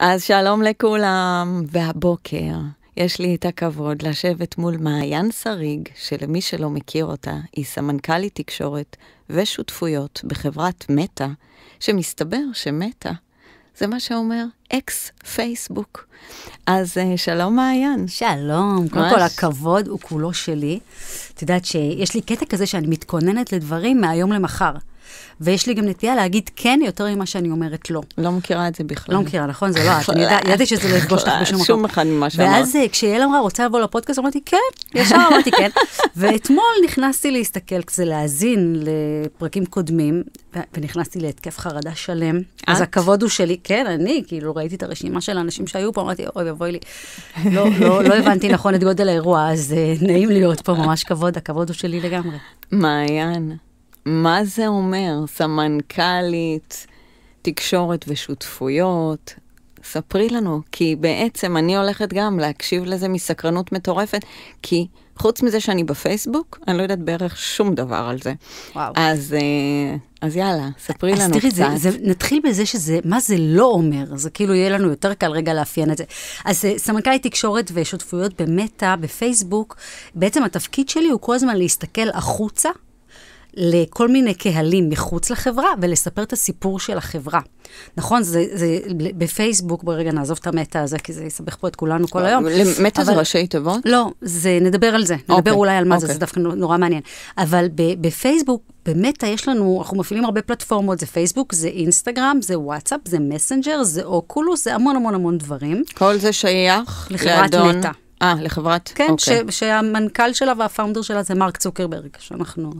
אז שלום לכולם, והבוקר יש לי את הכבוד לשבת מול מעיין שריג, שלמי שלא מכיר אותה, היא סמנכ"לית תקשורת ושותפויות בחברת מטא, שמסתבר שמטא זה מה שאומר אקס פייסבוק. אז uh, שלום מעיין. שלום, קודם כל הכבוד הוא כולו שלי. את יודעת שיש לי קטע כזה שאני מתכוננת לדברים מהיום למחר. ויש לי גם נטייה להגיד כן יותר ממה שאני אומרת לא. לא מכירה את זה בכלל. לא מכירה, נכון? זה לא את. אני ידעתי שזה לא יפגוש אותך בשום מקום. שום אחד ממה שאמרת. ואז אה, כשאלה אמרה, רוצה לבוא לפודקאסט, אמרתי, כן, ישר אמרתי כן. ואתמול נכנסתי להסתכל, כזה להאזין לפרקים קודמים, ונכנסתי להתקף חרדה שלם. אז הכבוד הוא שלי, כן, אני, כאילו, ראיתי את הרשימה של האנשים שהיו פה, אמרתי, אוי ואבוי לי. לא, לא, לא הבנתי נכון את גודל האירוע, אז אה, נעים להיות פה, ממש כבוד, הכבוד הוא שלי לגמרי. מעיין. מה זה אומר? סמנכ"לית, תקשורת ושותפויות. ספרי לנו, כי בעצם אני הולכת גם להקשיב לזה מסקרנות מטורפת, כי חוץ מזה שאני בפייסבוק, אני לא יודעת בערך שום דבר על זה. וואו. אז, אה, אז יאללה, ספרי אז לנו תראי, קצת. אז תראי, נתחיל בזה שזה, מה זה לא אומר? זה כאילו יהיה לנו יותר קל רגע לאפיין את זה. אז אה, סמנכ"לית תקשורת ושותפויות במטא, בפייסבוק, בעצם התפקיד שלי הוא כל הזמן להסתכל החוצה. לכל מיני קהלים מחוץ לחברה ולספר את הסיפור של החברה. נכון, זה, זה בפייסבוק, בואי רגע נעזוב את המטה הזה, כי זה יסבך פה את כולנו כל היום. למטה זה ראשי תיבות? לא, זה, נדבר על זה, אוקיי, נדבר okay. אולי על מה okay. זה, זה אוקיי. דווקא נורא מעניין. אבל בפייסבוק, במטה יש לנו, אנחנו מפעילים הרבה פלטפורמות, זה פייסבוק, זה אינסטגרם, זה וואטסאפ, זה מסנג'ר, זה אוקולוס, זה המון המון המון דברים. כל זה שייך לחברת לאדון... מטה. אה, לחברת? כן, okay. אוקיי. ש, שהמנכ"ל שלה והפאונדר שלה זה מרק צוקרברג, שאנחנו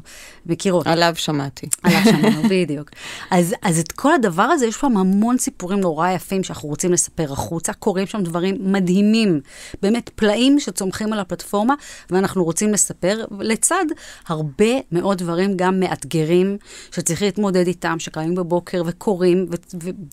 מכירות. עליו שמעתי. עליו שמענו, בדיוק. אז, אז את כל הדבר הזה, יש שם המון סיפורים נורא יפים שאנחנו רוצים לספר החוצה, קורים שם דברים מדהימים, באמת פלאים שצומחים על הפלטפורמה, ואנחנו רוצים לספר, לצד הרבה מאוד דברים גם מאתגרים, שצריך להתמודד איתם, שקיימים בבוקר וקורים,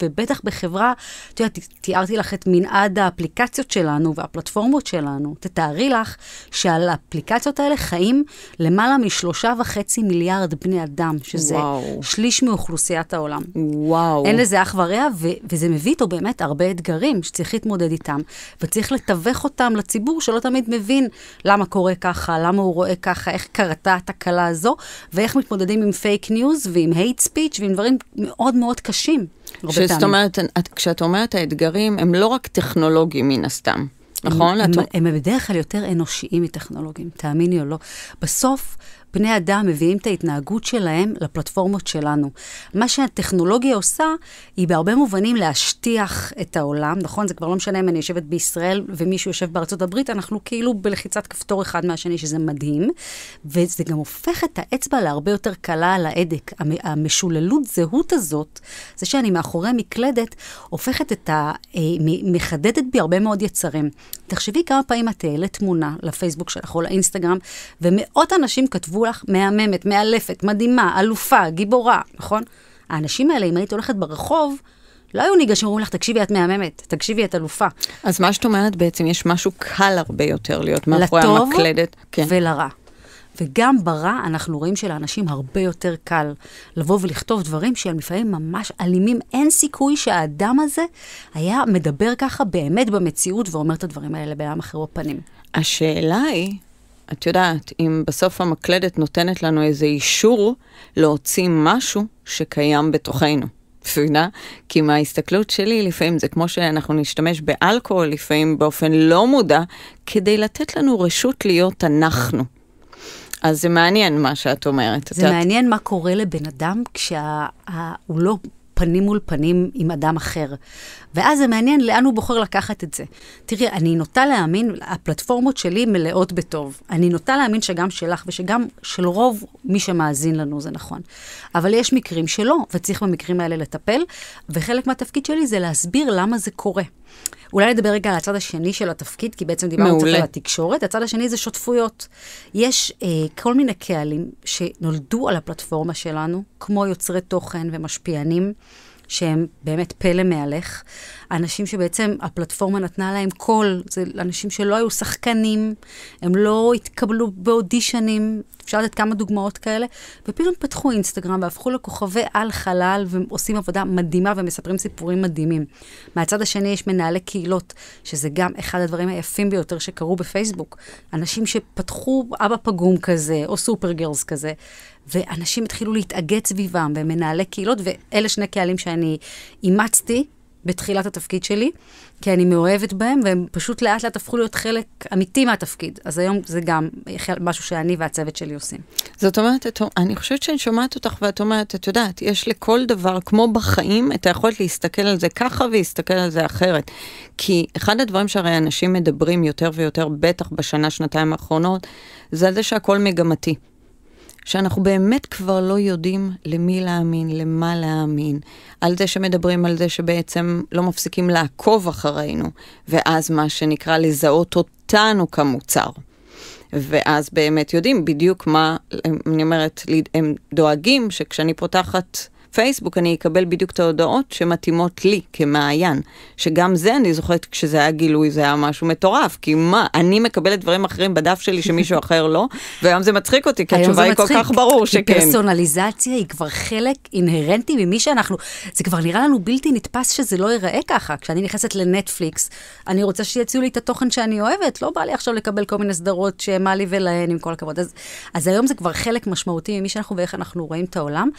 ובטח בחברה, את יודעת, תיארתי לך את מנעד האפליקציות שלנו והפלטפורמות שלנו. שלנו. תתארי לך שעל האפליקציות האלה חיים למעלה משלושה וחצי מיליארד בני אדם, שזה וואו. שליש מאוכלוסיית העולם. וואו. אין לזה אח ורע, וזה מביא איתו באמת הרבה אתגרים שצריך להתמודד איתם, וצריך לתווך אותם לציבור שלא תמיד מבין למה קורה ככה, למה הוא רואה ככה, איך קרתה התקלה הזו, ואיך מתמודדים עם פייק ניוז ועם הייט ספיץ' ועם דברים מאוד מאוד קשים. שזאת אומרת, את, כשאת אומרת האתגרים, הם לא רק טכנולוגיים מן הסתם. נכון? הם, הם, הם בדרך כלל יותר אנושיים מטכנולוגים, תאמיני או לא. בסוף, בני אדם מביאים את ההתנהגות שלהם לפלטפורמות שלנו. מה שהטכנולוגיה עושה, היא בהרבה מובנים להשטיח את העולם, נכון? זה כבר לא משנה אם אני יושבת בישראל ומישהו יושב בארצות הברית, אנחנו כאילו בלחיצת כפתור אחד מהשני, שזה מדהים. וזה גם הופך את האצבע להרבה יותר קלה על ההדק. המשוללות זהות הזאת, זה שאני מאחורי מקלדת, הופכת את ה... אה, מחדדת בי הרבה מאוד יצרים. תחשבי כמה פעמים את העלית תמונה לפייסבוק שלך או לאינסטגרם, ומאות אנשים כתבו לך מהממת, מאלפת, מדהימה, אלופה, גיבורה, נכון? האנשים האלה, אם היית הולכת ברחוב, לא היו ניגשים ואומרים לך, תקשיבי, את מהממת, תקשיבי, את אלופה. אז מה שאת אומרת בעצם, יש משהו קל הרבה יותר להיות מאחורי המקלדת. לטוב כן. ולרע. וגם ברע אנחנו רואים שלאנשים הרבה יותר קל לבוא ולכתוב דברים שהם לפעמים ממש אלימים. אין סיכוי שהאדם הזה היה מדבר ככה באמת במציאות ואומר את הדברים האלה לבן אדם אחר בפנים. השאלה היא, את יודעת, אם בסוף המקלדת נותנת לנו איזה אישור להוציא משהו שקיים בתוכנו. מבינה? כי מההסתכלות שלי, לפעמים זה כמו שאנחנו נשתמש באלכוהול, לפעמים באופן לא מודע, כדי לתת לנו רשות להיות אנחנו. אז זה מעניין מה שאת אומרת. זה את... מעניין מה קורה לבן אדם כשהוא כשה... לא פנים מול פנים עם אדם אחר. ואז זה מעניין לאן הוא בוחר לקחת את זה. תראי, אני נוטה להאמין, הפלטפורמות שלי מלאות בטוב. אני נוטה להאמין שגם שלך ושגם של רוב מי שמאזין לנו זה נכון. אבל יש מקרים שלא, וצריך במקרים האלה לטפל, וחלק מהתפקיד שלי זה להסביר למה זה קורה. אולי נדבר רגע על הצד השני של התפקיד, כי בעצם דיברנו קצת על התקשורת. הצד השני זה שותפויות. יש אה, כל מיני קהלים שנולדו על הפלטפורמה שלנו, כמו יוצרי תוכן ומשפיענים. שהם באמת פלא מהלך. אנשים שבעצם הפלטפורמה נתנה להם קול, זה אנשים שלא היו שחקנים, הם לא התקבלו באודישנים, אפשר לתת כמה דוגמאות כאלה, ופתאום פתחו אינסטגרם והפכו לכוכבי על חלל, ועושים עבודה מדהימה ומספרים סיפורים מדהימים. מהצד השני יש מנהלי קהילות, שזה גם אחד הדברים היפים ביותר שקרו בפייסבוק. אנשים שפתחו אבא פגום כזה, או סופר גרס כזה, ואנשים התחילו להתאגד סביבם, במנהלי קהילות, ואלה שני קהלים שאני אימצתי בתחילת התפקיד שלי, כי אני מאוהבת בהם, והם פשוט לאט לאט הפכו להיות חלק אמיתי מהתפקיד. אז היום זה גם משהו שאני והצוות שלי עושים. זאת אומרת, את, אני חושבת שאני שומעת אותך ואת אומרת, את יודעת, יש לכל דבר, כמו בחיים, את היכולת להסתכל על זה ככה ולהסתכל על זה אחרת. כי אחד הדברים שהרי אנשים מדברים יותר ויותר, בטח בשנה, שנתיים האחרונות, זה על זה שהכל מגמתי. שאנחנו באמת כבר לא יודעים למי להאמין, למה להאמין, על זה שמדברים על זה שבעצם לא מפסיקים לעקוב אחרינו, ואז מה שנקרא לזהות אותנו כמוצר. ואז באמת יודעים בדיוק מה, אני אומרת, הם דואגים שכשאני פותחת פייסבוק, אני אקבל בדיוק את ההודעות שמתאימות לי כמעיין. שגם זה, אני זוכרת כשזה היה גילוי, זה היה משהו מטורף, כי מה, אני מקבלת דברים אחרים בדף שלי שמישהו אחר לא, והיום זה מצחיק אותי, כי התשובה היא כל כך ברור כי שכן. פרסונליזציה היא כבר חלק אינהרנטי ממי שאנחנו, זה כבר נראה לנו בלתי נתפס שזה לא ייראה ככה. כשאני נכנסת לנטפליקס, אני רוצה שיציעו לי את התוכן שאני אוהבת, לא בא לי עכשיו לקבל כל מיני סדרות שמה לי ולהן, עם כל הכבוד. אז, אז היום זה כבר חלק משמעותי ממי שאנחנו ואיך אנחנו רואים את העולם,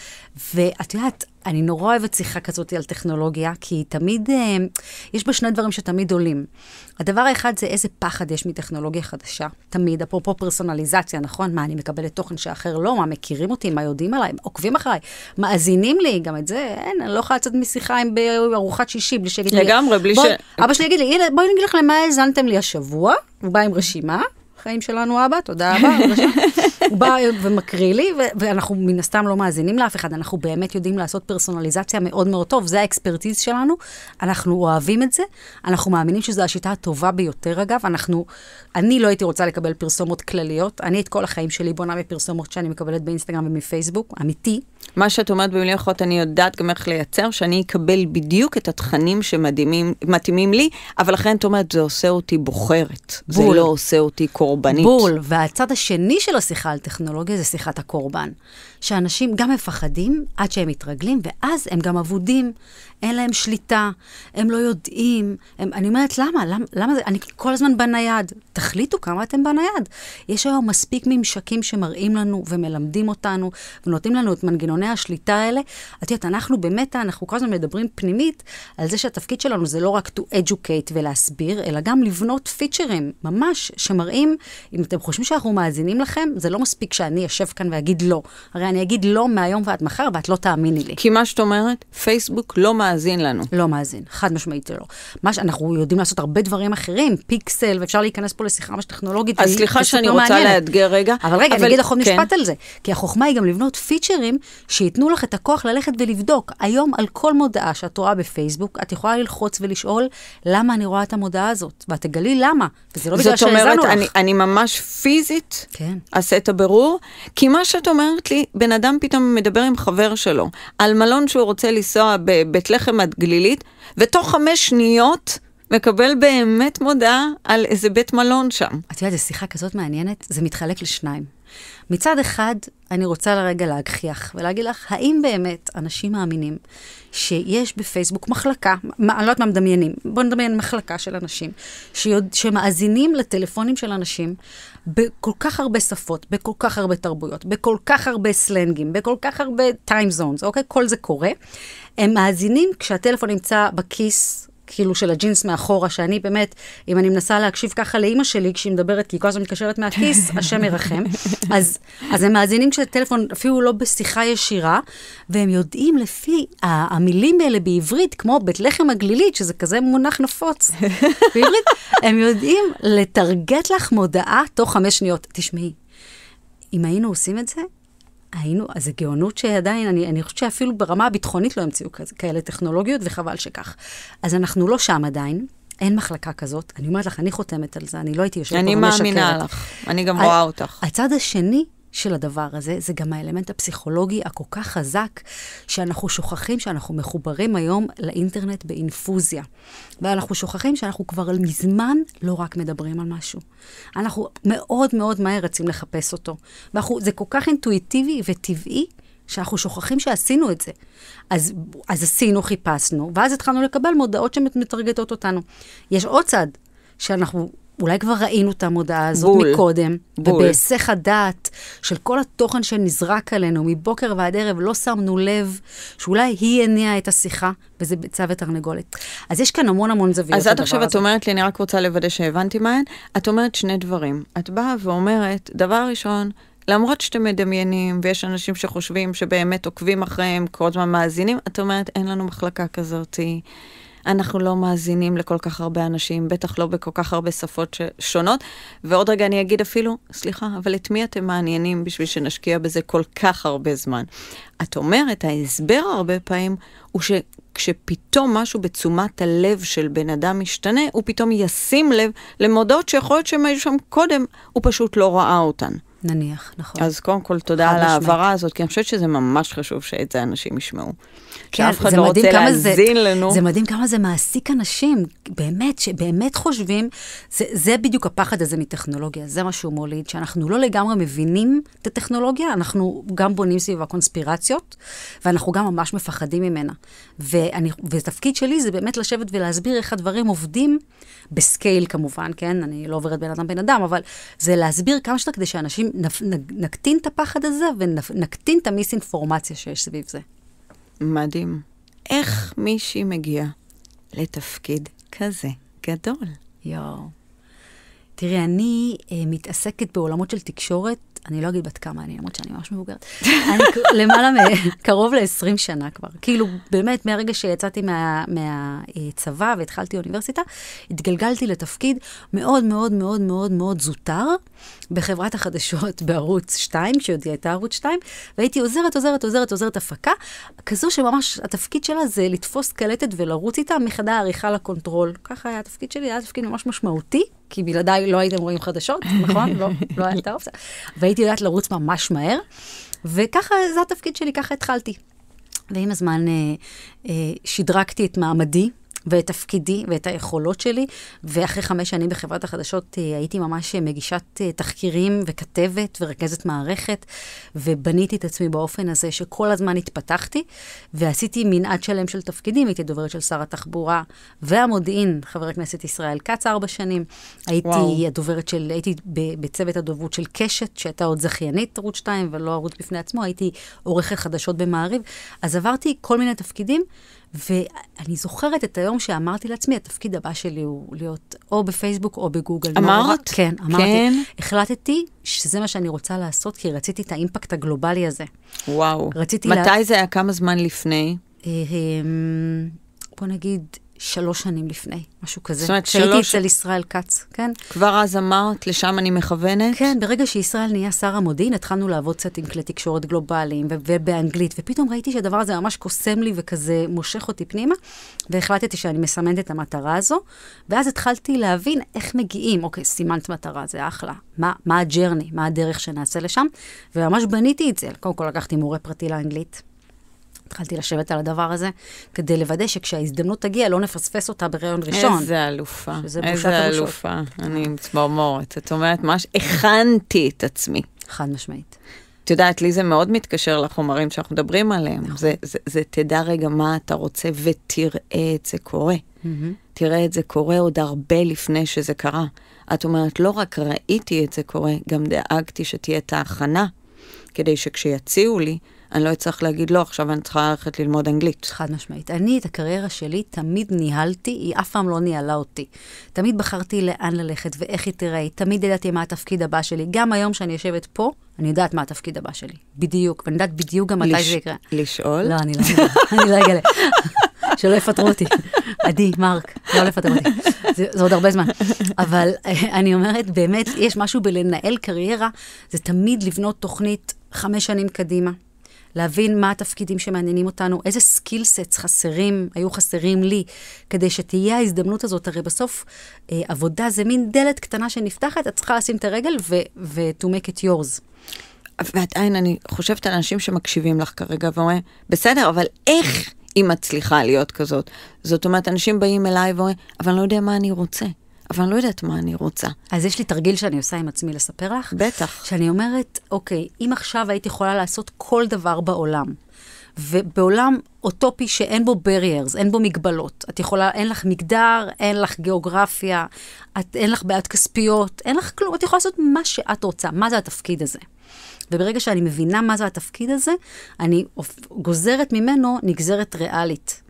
ואת יודעת, אני נורא אוהבת שיחה כזאת על טכנולוגיה, כי תמיד, אה, יש בה שני דברים שתמיד עולים. הדבר האחד זה איזה פחד יש מטכנולוגיה חדשה. תמיד, אפרופו פרסונליזציה, נכון? מה, אני מקבלת תוכן שאחר לא? מה, מכירים אותי? מה יודעים עליי? עוקבים אחריי? מאזינים לי? גם את זה, אין, אני לא יכולה לצאת משיחה עם ארוחת שישי בלי שיגיד לי... לגמרי, בלי ש... אבא שלי יגיד לי, הנה, בואי נגיד לך למה האזנתם לי השבוע, הוא בא עם רשימה. חיים שלנו אבא, תודה אבא, הוא בא ומקריא לי, ואנחנו מן הסתם לא מאזינים לאף אחד, אנחנו באמת יודעים לעשות פרסונליזציה מאוד מאוד טוב, זה האקספרטיז שלנו, אנחנו אוהבים את זה, אנחנו מאמינים שזו השיטה הטובה ביותר אגב, אנחנו, אני לא הייתי רוצה לקבל פרסומות כלליות, אני את כל החיים שלי בונה מפרסומות שאני מקבלת באינסטגרם ומפייסבוק, אמיתי. מה שאת אומרת במילים אחרות, אני יודעת גם איך לייצר, שאני אקבל בדיוק את התכנים שמתאימים לי, אבל לכן את אומרת, זה עושה אותי בוחרת. בול. זה לא עושה אותי קורבנית. בול, והצד השני של השיחה על טכנולוגיה זה שיחת הקורבן. שאנשים גם מפחדים עד שהם מתרגלים, ואז הם גם אבודים, אין להם שליטה, הם לא יודעים. הם, אני אומרת, למה? למה, למה זה? אני כל הזמן בנייד. תחליטו כמה אתם בנייד. יש היום מספיק ממשקים שמראים לנו ומלמדים אותנו ונותנים לנו את מנגנוני השליטה האלה. את יודעת, אנחנו במטא, אנחנו כל הזמן מדברים פנימית על זה שהתפקיד שלנו זה לא רק to educate ולהסביר, אלא גם לבנות פיצ'רים, ממש, שמראים, אם אתם חושבים שאנחנו מאזינים לכם, זה לא מספיק שאני אשב כאן ואגיד לא. הרי הרי אני אגיד לא מהיום ועד מחר, ואת לא תאמיני לי. כי מה שאת אומרת, פייסבוק לא מאזין לנו. לא מאזין, חד משמעית לא. מה שאנחנו יודעים לעשות הרבה דברים אחרים, פיקסל, ואפשר להיכנס פה לשיחה ממש טכנולוגית. אז סליחה שאני לא רוצה לאתגר רגע. אבל רגע, אבל... אני אגיד לך עוד כן. משפט על זה. כי החוכמה היא גם לבנות פיצ'רים שייתנו לך את הכוח ללכת ולבדוק. היום על כל מודעה שאת רואה בפייסבוק, את יכולה ללחוץ ולשאול, למה אני רואה את המודעה הזאת? ואת תגלי למה, וזה לא בגלל שהאזנו לך. זאת אומרת, אני, אני ממש פיזית כן. אעשה את הבירור, כי מה שאת אומרת לי, בן אדם פתאום מדבר עם חבר שלו על מלון שהוא רוצה לנסוע בבית לחם עד גלילית, ותוך חמש שניות... מקבל באמת מודעה על איזה בית מלון שם. את יודעת, זו שיחה כזאת מעניינת, זה מתחלק לשניים. מצד אחד, אני רוצה לרגע להגחיח ולהגיד לך, האם באמת אנשים מאמינים שיש בפייסבוק מחלקה, אני לא יודעת מה מדמיינים, בואו נדמיין מחלקה של אנשים, שיוד, שמאזינים לטלפונים של אנשים בכל כך הרבה שפות, בכל כך הרבה תרבויות, בכל כך הרבה סלנגים, בכל כך הרבה time zones, אוקיי? כל זה קורה. הם מאזינים כשהטלפון נמצא בכיס כאילו של הג'ינס מאחורה, שאני באמת, אם אני מנסה להקשיב ככה לאימא שלי כשהיא מדברת, כי היא כל הזמן מתקשרת מהכיס, השם ירחם. אז, אז הם מאזינים כשהטלפון אפילו לא בשיחה ישירה, והם יודעים לפי המילים האלה בעברית, כמו בית לחם הגלילית, שזה כזה מונח נפוץ בעברית, הם יודעים לטרגט לך מודעה תוך חמש שניות. תשמעי, אם היינו עושים את זה, היינו, אז זה גאונות שעדיין, אני, אני חושבת שאפילו ברמה הביטחונית לא המציאו כאלה טכנולוגיות, וחבל שכך. אז אנחנו לא שם עדיין. אין מחלקה כזאת. אני אומרת לך, אני חותמת על זה, אני לא הייתי יושבת פה ומשקרת. אני מאמינה לך, אני גם רואה אותך. הצד השני של הדבר הזה, זה גם האלמנט הפסיכולוגי הכל כך חזק, שאנחנו שוכחים שאנחנו מחוברים היום לאינטרנט באינפוזיה. ואנחנו שוכחים שאנחנו כבר מזמן לא רק מדברים על משהו. אנחנו מאוד מאוד מהר רצים לחפש אותו. וזה כל כך אינטואיטיבי וטבעי, שאנחנו שוכחים שעשינו את זה. אז, אז עשינו, חיפשנו, ואז התחלנו לקבל מודעות שמטרגטות אותנו. יש עוד צד שאנחנו אולי כבר ראינו את המודעה הזאת בול. מקודם, בול. ובהיסח הדעת של כל התוכן שנזרק עלינו מבוקר ועד ערב, לא שמנו לב שאולי היא הניעה את השיחה, וזה ביצה ותרנגולת. אז יש כאן המון המון זוויות אז את עכשיו את אומרת לי, אני רק רוצה לוודא שהבנתי מהן, את אומרת שני דברים. את באה ואומרת, דבר ראשון, למרות שאתם מדמיינים, ויש אנשים שחושבים שבאמת עוקבים אחריהם, כל הזמן מאזינים, את אומרת, אין לנו מחלקה כזאתי. אנחנו לא מאזינים לכל כך הרבה אנשים, בטח לא בכל כך הרבה שפות ש... שונות. ועוד רגע אני אגיד אפילו, סליחה, אבל את מי אתם מעניינים בשביל שנשקיע בזה כל כך הרבה זמן? את אומרת, ההסבר הרבה פעמים הוא ש... כשפתאום משהו בתשומת הלב של בן אדם משתנה, הוא פתאום ישים לב למודעות שיכול להיות שהם היו שם קודם, הוא פשוט לא ראה אותן. נניח, נכון. אז קודם כל, תודה על ההעברה הזאת, כי אני חושבת שזה ממש חשוב שאת זה אנשים ישמעו. כן, זה לא מדהים כמה זה, לנו. זה מדהים כמה זה מעסיק אנשים, באמת, שבאמת חושבים, זה, זה בדיוק הפחד הזה מטכנולוגיה, זה מה שהוא מוליד, שאנחנו לא לגמרי מבינים את הטכנולוגיה, אנחנו גם בונים סביב הקונספירציות, ואנחנו גם ממש מפחדים ממנה. ואני, ותפקיד שלי זה באמת לשבת ולהסביר איך הדברים עובדים, בסקייל כמובן, כן? אני לא עוברת בן אדם בן אדם, אבל זה להסביר כמה שיותר כדי שאנשים בעצם נפ, נקטין את הפחד הזה ונקטין את המיסאינפורמציה שיש סביב זה. מדהים. איך מישהי מגיעה לתפקיד כזה גדול? יואו. תראי, אני אה, מתעסקת בעולמות של תקשורת אני לא אגיד בת כמה אני, למרות שאני ממש מבוגרת. אני למעלה, מ- קרוב ל-20 שנה כבר. כאילו, באמת, מהרגע שיצאתי מהצבא מה, והתחלתי אוניברסיטה, התגלגלתי לתפקיד מאוד מאוד מאוד מאוד מאוד זוטר בחברת החדשות בערוץ 2, כשעוד היא הייתה ערוץ 2, והייתי עוזרת, עוזרת, עוזרת, עוזרת הפקה, כזו שממש התפקיד שלה זה לתפוס קלטת ולרוץ איתה מחדר העריכה לקונטרול. ככה היה התפקיד שלי, היה תפקיד ממש משמעותי. כי בלעדיי לא הייתם רואים חדשות, נכון? לא, לא הייתה אופציה. והייתי יודעת לרוץ ממש מהר, וככה, זה התפקיד שלי, ככה התחלתי. ועם הזמן אה, אה, שדרגתי את מעמדי ואת תפקידי ואת היכולות שלי, ואחרי חמש שנים בחברת החדשות אה, הייתי ממש אה, מגישת אה, תחקירים וכתבת ורכזת מערכת, ובניתי את עצמי באופן הזה שכל הזמן התפתחתי, ועשיתי מנעד שלם של תפקידים, הייתי דוברת של שר התחבורה והמודיעין, חבר הכנסת ישראל כץ, ארבע שנים. הייתי וואו. הדוברת של, הייתי בצוות הדוברות של קשת, שהייתה עוד זכיינית ערוץ 2 ולא ערוץ בפני עצמו, הייתי עורכת חדשות במעריב, אז עברתי כל מיני תפקידים. ואני זוכרת את היום שאמרתי לעצמי, התפקיד הבא שלי הוא להיות או בפייסבוק או בגוגל. לא אמרת? נורא, כן, אמרתי. כן. החלטתי שזה מה שאני רוצה לעשות, כי רציתי את האימפקט הגלובלי הזה. וואו. רציתי... מתי לה... זה היה? כמה זמן לפני? אה, אמ, בוא נגיד... שלוש שנים לפני, משהו כזה. זאת אומרת, שלוש... כשהייתי אצל ישראל כץ, כן? כבר אז אמרת, לשם אני מכוונת? כן, ברגע שישראל נהיה שר המודיעין, התחלנו לעבוד קצת עם כלי תקשורת גלובליים ו- ובאנגלית, ופתאום ראיתי שהדבר הזה ממש קוסם לי וכזה מושך אותי פנימה, והחלטתי שאני מסמנת את המטרה הזו, ואז התחלתי להבין איך מגיעים. אוקיי, סימנת מטרה, זה אחלה. מה, מה הג'רני, מה הדרך שנעשה לשם? וממש בניתי את זה. קודם כל לקחתי מורה פרטי לאנגלית. התחלתי לשבת על הדבר הזה, כדי לוודא שכשההזדמנות תגיע, לא נפספס אותה בראיון ראשון. איזה אלופה. שזה בושה איזה אלופה. אני מצמרמורת. את אומרת, ממש הכנתי את עצמי. חד משמעית. את יודעת, לי זה מאוד מתקשר לחומרים שאנחנו מדברים עליהם. נכון. זה, זה, זה תדע רגע מה אתה רוצה ותראה את זה קורה. Mm-hmm. תראה את זה קורה עוד הרבה לפני שזה קרה. את אומרת, לא רק ראיתי את זה קורה, גם דאגתי שתהיה את ההכנה, כדי שכשיציעו לי, אני לא אצטרך להגיד, לא, עכשיו אני צריכה ללכת ללמוד אנגלית. חד משמעית. אני, את הקריירה שלי תמיד ניהלתי, היא אף פעם לא ניהלה אותי. תמיד בחרתי לאן ללכת ואיך היא תיראה, תמיד ידעתי מה התפקיד הבא שלי. גם היום שאני יושבת פה, אני יודעת מה התפקיד הבא שלי. בדיוק, ואני יודעת בדיוק גם מתי לש... זה יקרה. לשאול? לא, אני לא אגלה. אני לא אגלה. שלא יפטרו אותי. עדי, מרק, לא לפטר אותי. זה, זה עוד הרבה זמן. אבל אה, אני אומרת, באמת, יש משהו בלנהל קריירה, זה תמיד לבנות תוכנית חמש שנים קדימה. להבין מה התפקידים שמעניינים אותנו, איזה סקילסטס חסרים, היו חסרים לי, כדי שתהיה ההזדמנות הזאת. הרי בסוף אה, עבודה זה מין דלת קטנה שנפתחת, את צריכה לשים את הרגל ו-to make it yours. ועדיין אני חושבת על אנשים שמקשיבים לך כרגע ואומרים, בסדר, אבל איך היא מצליחה להיות כזאת? זאת אומרת, אנשים באים אליי ואומרים, אבל אני לא יודע מה אני רוצה. אבל אני לא יודעת מה אני רוצה. אז יש לי תרגיל שאני עושה עם עצמי לספר לך. בטח. שאני אומרת, אוקיי, אם עכשיו היית יכולה לעשות כל דבר בעולם, ובעולם אוטופי שאין בו barriers, אין בו מגבלות. את יכולה, אין לך מגדר, אין לך גיאוגרפיה, את, אין לך בעיות כספיות, אין לך כלום, את יכולה לעשות מה שאת רוצה. מה זה התפקיד הזה? וברגע שאני מבינה מה זה התפקיד הזה, אני גוזרת ממנו נגזרת ריאלית.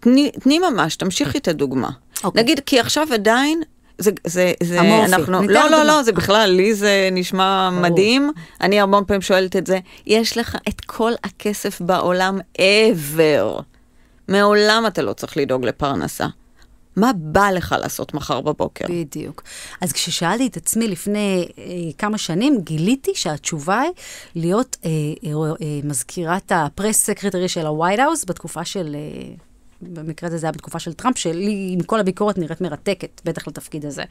תני, תני ממש, תמשיכי את הדוגמה. Okay. אוקיי. נגיד, כי עכשיו עדיין זה, זה, זה, אמורפי. אנחנו, לא, לא, לא, זה בכלל, לי זה נשמע ברור. מדהים. אני המון פעמים שואלת את זה, יש לך את כל הכסף בעולם ever. מעולם אתה לא צריך לדאוג לפרנסה. מה בא לך לעשות מחר בבוקר? בדיוק. אז כששאלתי את עצמי לפני אה, כמה שנים, גיליתי שהתשובה היא להיות אה, אה, אה, מזכירת הפרס סקרטרי של הווייט האוס בתקופה של... אה, במקרה הזה זה היה בתקופה של טראמפ, שלי, עם כל הביקורת נראית מרתקת, בטח לתפקיד הזה.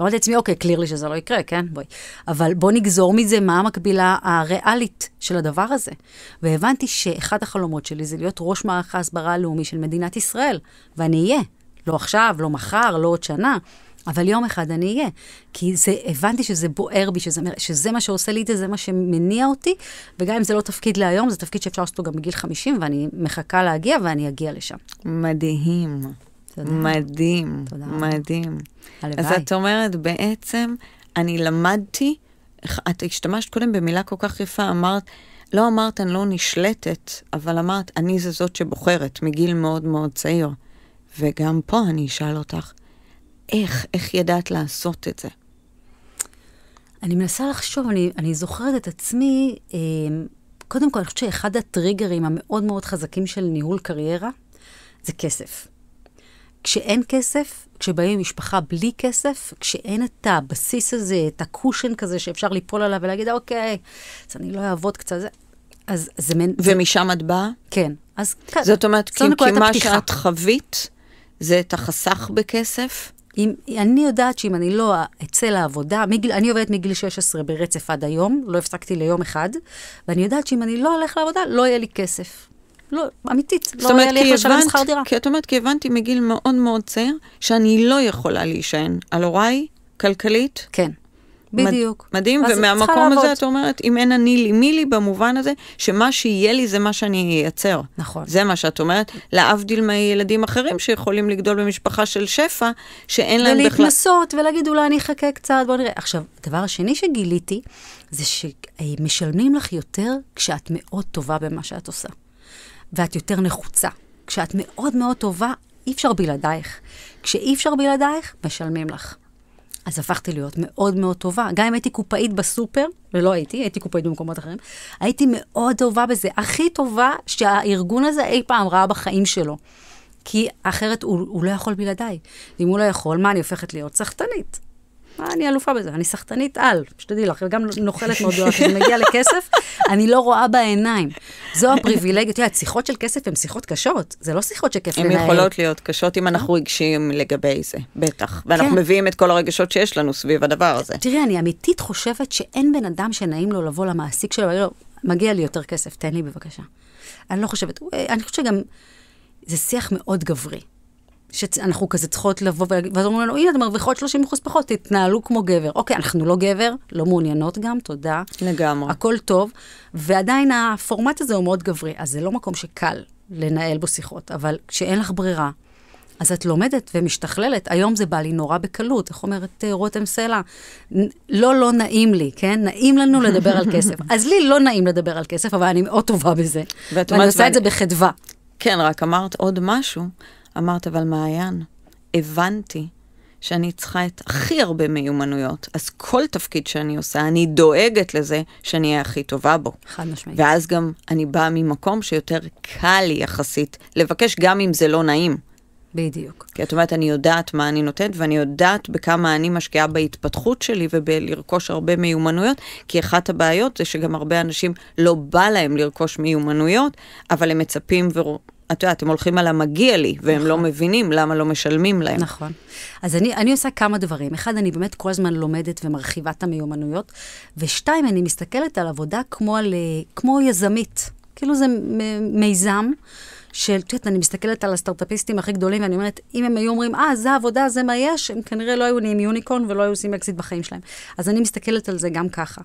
אמרתי לעצמי, אוקיי, קליר לי שזה לא יקרה, כן? בואי. אבל בוא נגזור מזה מה המקבילה הריאלית של הדבר הזה. והבנתי שאחד החלומות שלי זה להיות ראש מערך ההסברה הלאומי של מדינת ישראל, ואני אהיה. לא עכשיו, לא מחר, לא עוד שנה. אבל יום אחד אני אהיה, כי זה, הבנתי שזה בוער בי, שזה, שזה מה שעושה לי את זה, זה מה שמניע אותי, וגם אם זה לא תפקיד להיום, זה תפקיד שאפשר לעשות אותו גם בגיל 50, ואני מחכה להגיע, ואני אגיע לשם. מדהים. תודה. מדהים. תודה. מדהים. הלוואי. אז את אומרת, בעצם, אני למדתי, את השתמשת קודם במילה כל כך יפה, אמרת, לא אמרת, אני לא נשלטת, אבל אמרת, אני זה זאת שבוחרת, מגיל מאוד מאוד צעיר. וגם פה אני אשאל אותך, איך, איך ידעת לעשות את זה? אני מנסה לחשוב, אני, אני זוכרת את עצמי, אה, קודם כל, אני חושבת שאחד הטריגרים המאוד מאוד חזקים של ניהול קריירה זה כסף. כשאין כסף, כשבאים משפחה בלי כסף, כשאין את הבסיס הזה, את הקושן כזה שאפשר ליפול עליו ולהגיד, אוקיי, אז אני לא אעבוד קצת, אז, אז זה... ומשם את באה? כן. אז... זאת אומרת, כי מה שאת חווית זה את החסך בכסף, אם, אני יודעת שאם אני לא אצא לעבודה, מגיל, אני עובדת מגיל 16 ברצף עד היום, לא הפסקתי ליום אחד, ואני יודעת שאם אני לא הולך לעבודה, לא יהיה לי כסף. לא, אמיתית, לא יהיה לי איך לשלם שכר דירה. כי את אומרת, כי הבנתי מגיל מאוד מאוד צעיר, שאני לא יכולה להישען על הוריי, כלכלית. כן. בדיוק. מדהים, ומהמקום הזה את אומרת, אם אין אני לי מי לי, במובן הזה, שמה שיהיה לי זה מה שאני אייצר. נכון. זה מה שאת אומרת, להבדיל מילדים אחרים שיכולים לגדול במשפחה של שפע, שאין להם בכלל... ולהתנסות, ולהגיד, אולי אני אחכה קצת, בוא נראה. עכשיו, הדבר השני שגיליתי, זה שמשלמים לך יותר כשאת מאוד טובה במה שאת עושה. ואת יותר נחוצה. כשאת מאוד מאוד טובה, אי אפשר בלעדייך. כשאי אפשר בלעדייך, משלמים לך. אז הפכתי להיות מאוד מאוד טובה. גם אם הייתי קופאית בסופר, ולא הייתי, הייתי קופאית במקומות אחרים, הייתי מאוד טובה בזה. הכי טובה שהארגון הזה אי פעם ראה בחיים שלו. כי אחרת הוא, הוא לא יכול בלעדיי. אם הוא לא יכול, מה, אני הופכת להיות סחטנית. אני אלופה בזה, אני סחטנית על, שתדעי לך, וגם נוכלת מאוד גדולה, כשזה מגיע לכסף, אני לא רואה בעיניים. זו הפריבילגיות. תראה, שיחות של כסף הן שיחות קשות, זה לא שיחות שכיף לנהל. הן יכולות להיות קשות אם אנחנו אה? רגשים לגבי זה, בטח. כן. ואנחנו מביאים את כל הרגשות שיש לנו סביב הדבר הזה. תראי, אני אמיתית חושבת שאין בן אדם שנעים לו לבוא למעסיק שלו, לו, לא, מגיע לי יותר כסף, תן לי בבקשה. אני לא חושבת, אה, אני חושבת שגם, זה שיח מאוד גברי. שאנחנו כזה צריכות לבוא, ואז אומרים לנו, הנה, אתן מרוויחות 30 אחוז פחות, תתנהלו כמו גבר. אוקיי, אנחנו לא גבר, לא מעוניינות גם, תודה. לגמרי. הכל טוב, ועדיין הפורמט הזה הוא מאוד גברי, אז זה לא מקום שקל לנהל בו שיחות, אבל כשאין לך ברירה, אז את לומדת ומשתכללת. היום זה בא לי נורא בקלות, איך אומרת אה, רותם סלע? לא, לא נעים לי, כן? נעים לנו לדבר על כסף. אז לי לא נעים לדבר על כסף, אבל אני מאוד טובה בזה. ואת ואני עושה את זה בחדווה. כן, רק אמרת עוד משהו. אמרת, אבל מעיין, הבנתי שאני צריכה את הכי הרבה מיומנויות, אז כל תפקיד שאני עושה, אני דואגת לזה שאני אהיה הכי טובה בו. חד משמעית. ואז גם אני באה ממקום שיותר קל לי יחסית לבקש, גם אם זה לא נעים. בדיוק. כי את אומרת, אני יודעת מה אני נותנת, ואני יודעת בכמה אני משקיעה בהתפתחות שלי ובלרכוש הרבה מיומנויות, כי אחת הבעיות זה שגם הרבה אנשים לא בא להם לרכוש מיומנויות, אבל הם מצפים את יודעת, הם הולכים על המגיע לי, והם לא נכון. לא מבינים למה לא משלמים להם. נכון. אז אני, אני עושה כמה דברים. אחד, אני באמת כל הזמן לומדת ומרחיבה את המיומנויות, ושתיים, אני מסתכלת על עבודה כמו, על, אה, כמו יזמית. כאילו זה מיזם. של, את יודעת, אני מסתכלת על הסטארט-אפיסטים הכי גדולים, ואני אומרת, אם הם היו אומרים, אה, זה העבודה, זה מה יש, הם כנראה לא היו נהיים יוניקון ולא היו עושים אקזיט בחיים שלהם. אז אני מסתכלת על זה גם ככה.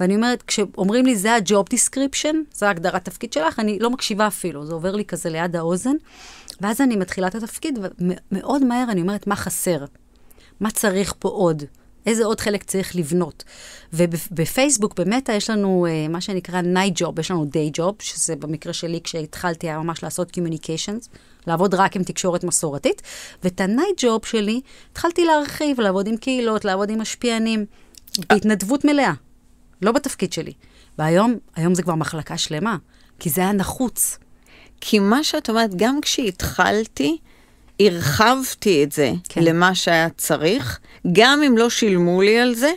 ואני אומרת, כשאומרים לי, זה ה-job description, זה הגדרת תפקיד שלך, אני לא מקשיבה אפילו, זה עובר לי כזה ליד האוזן. ואז אני מתחילה את התפקיד, ומאוד מהר אני אומרת, מה חסר? מה צריך פה עוד? איזה עוד חלק צריך לבנות. ובפייסבוק, במטא, יש לנו אה, מה שנקרא night job, יש לנו day job, שזה במקרה שלי כשהתחלתי היה ממש לעשות communications, לעבוד רק עם תקשורת מסורתית, ואת ה-night job שלי התחלתי להרחיב, לעבוד עם קהילות, לעבוד עם משפיענים, בהתנדבות מלאה, לא בתפקיד שלי. והיום, היום זה כבר מחלקה שלמה, כי זה היה נחוץ. כי מה שאת אומרת, גם כשהתחלתי, הרחבתי את זה כן. למה שהיה צריך, גם אם לא שילמו לי על זה,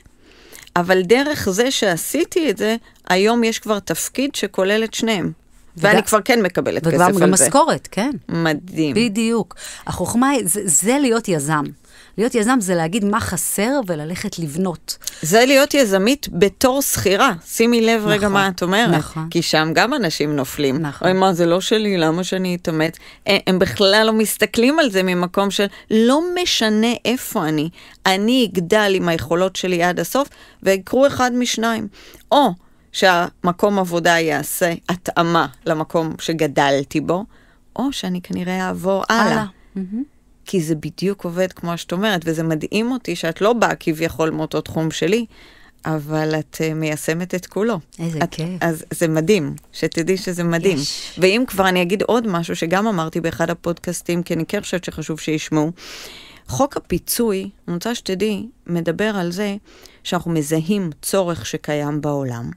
אבל דרך זה שעשיתי את זה, היום יש כבר תפקיד שכולל את שניהם. ואני כבר כן מקבלת כסף על זה. וגם משכורת, כן. מדהים. בדיוק. החוכמה היא, זה, זה להיות יזם. להיות יזם זה להגיד מה חסר וללכת לבנות. זה להיות יזמית בתור שכירה. שימי לב נכון, רגע מה את אומרת. נכון. כי שם גם אנשים נופלים. נכון. אוי, מה, זה לא שלי, למה שאני אתאמץ? הם בכלל לא מסתכלים על זה ממקום של לא משנה איפה אני, אני אגדל עם היכולות שלי עד הסוף, ויקרו אחד משניים. או שהמקום עבודה יעשה התאמה למקום שגדלתי בו, או שאני כנראה אעבור הלאה. הלאה. Mm-hmm. כי זה בדיוק עובד כמו שאת אומרת, וזה מדהים אותי שאת לא באה כביכול מאותו תחום שלי, אבל את uh, מיישמת את כולו. איזה את, כיף. אז זה מדהים, שתדעי שזה מדהים. יש. ואם כבר אני אגיד עוד משהו שגם אמרתי באחד הפודקאסטים, כי אני כן חושבת שחשוב שישמעו, חוק הפיצוי, אני רוצה שתדעי, מדבר על זה שאנחנו מזהים צורך שקיים בעולם.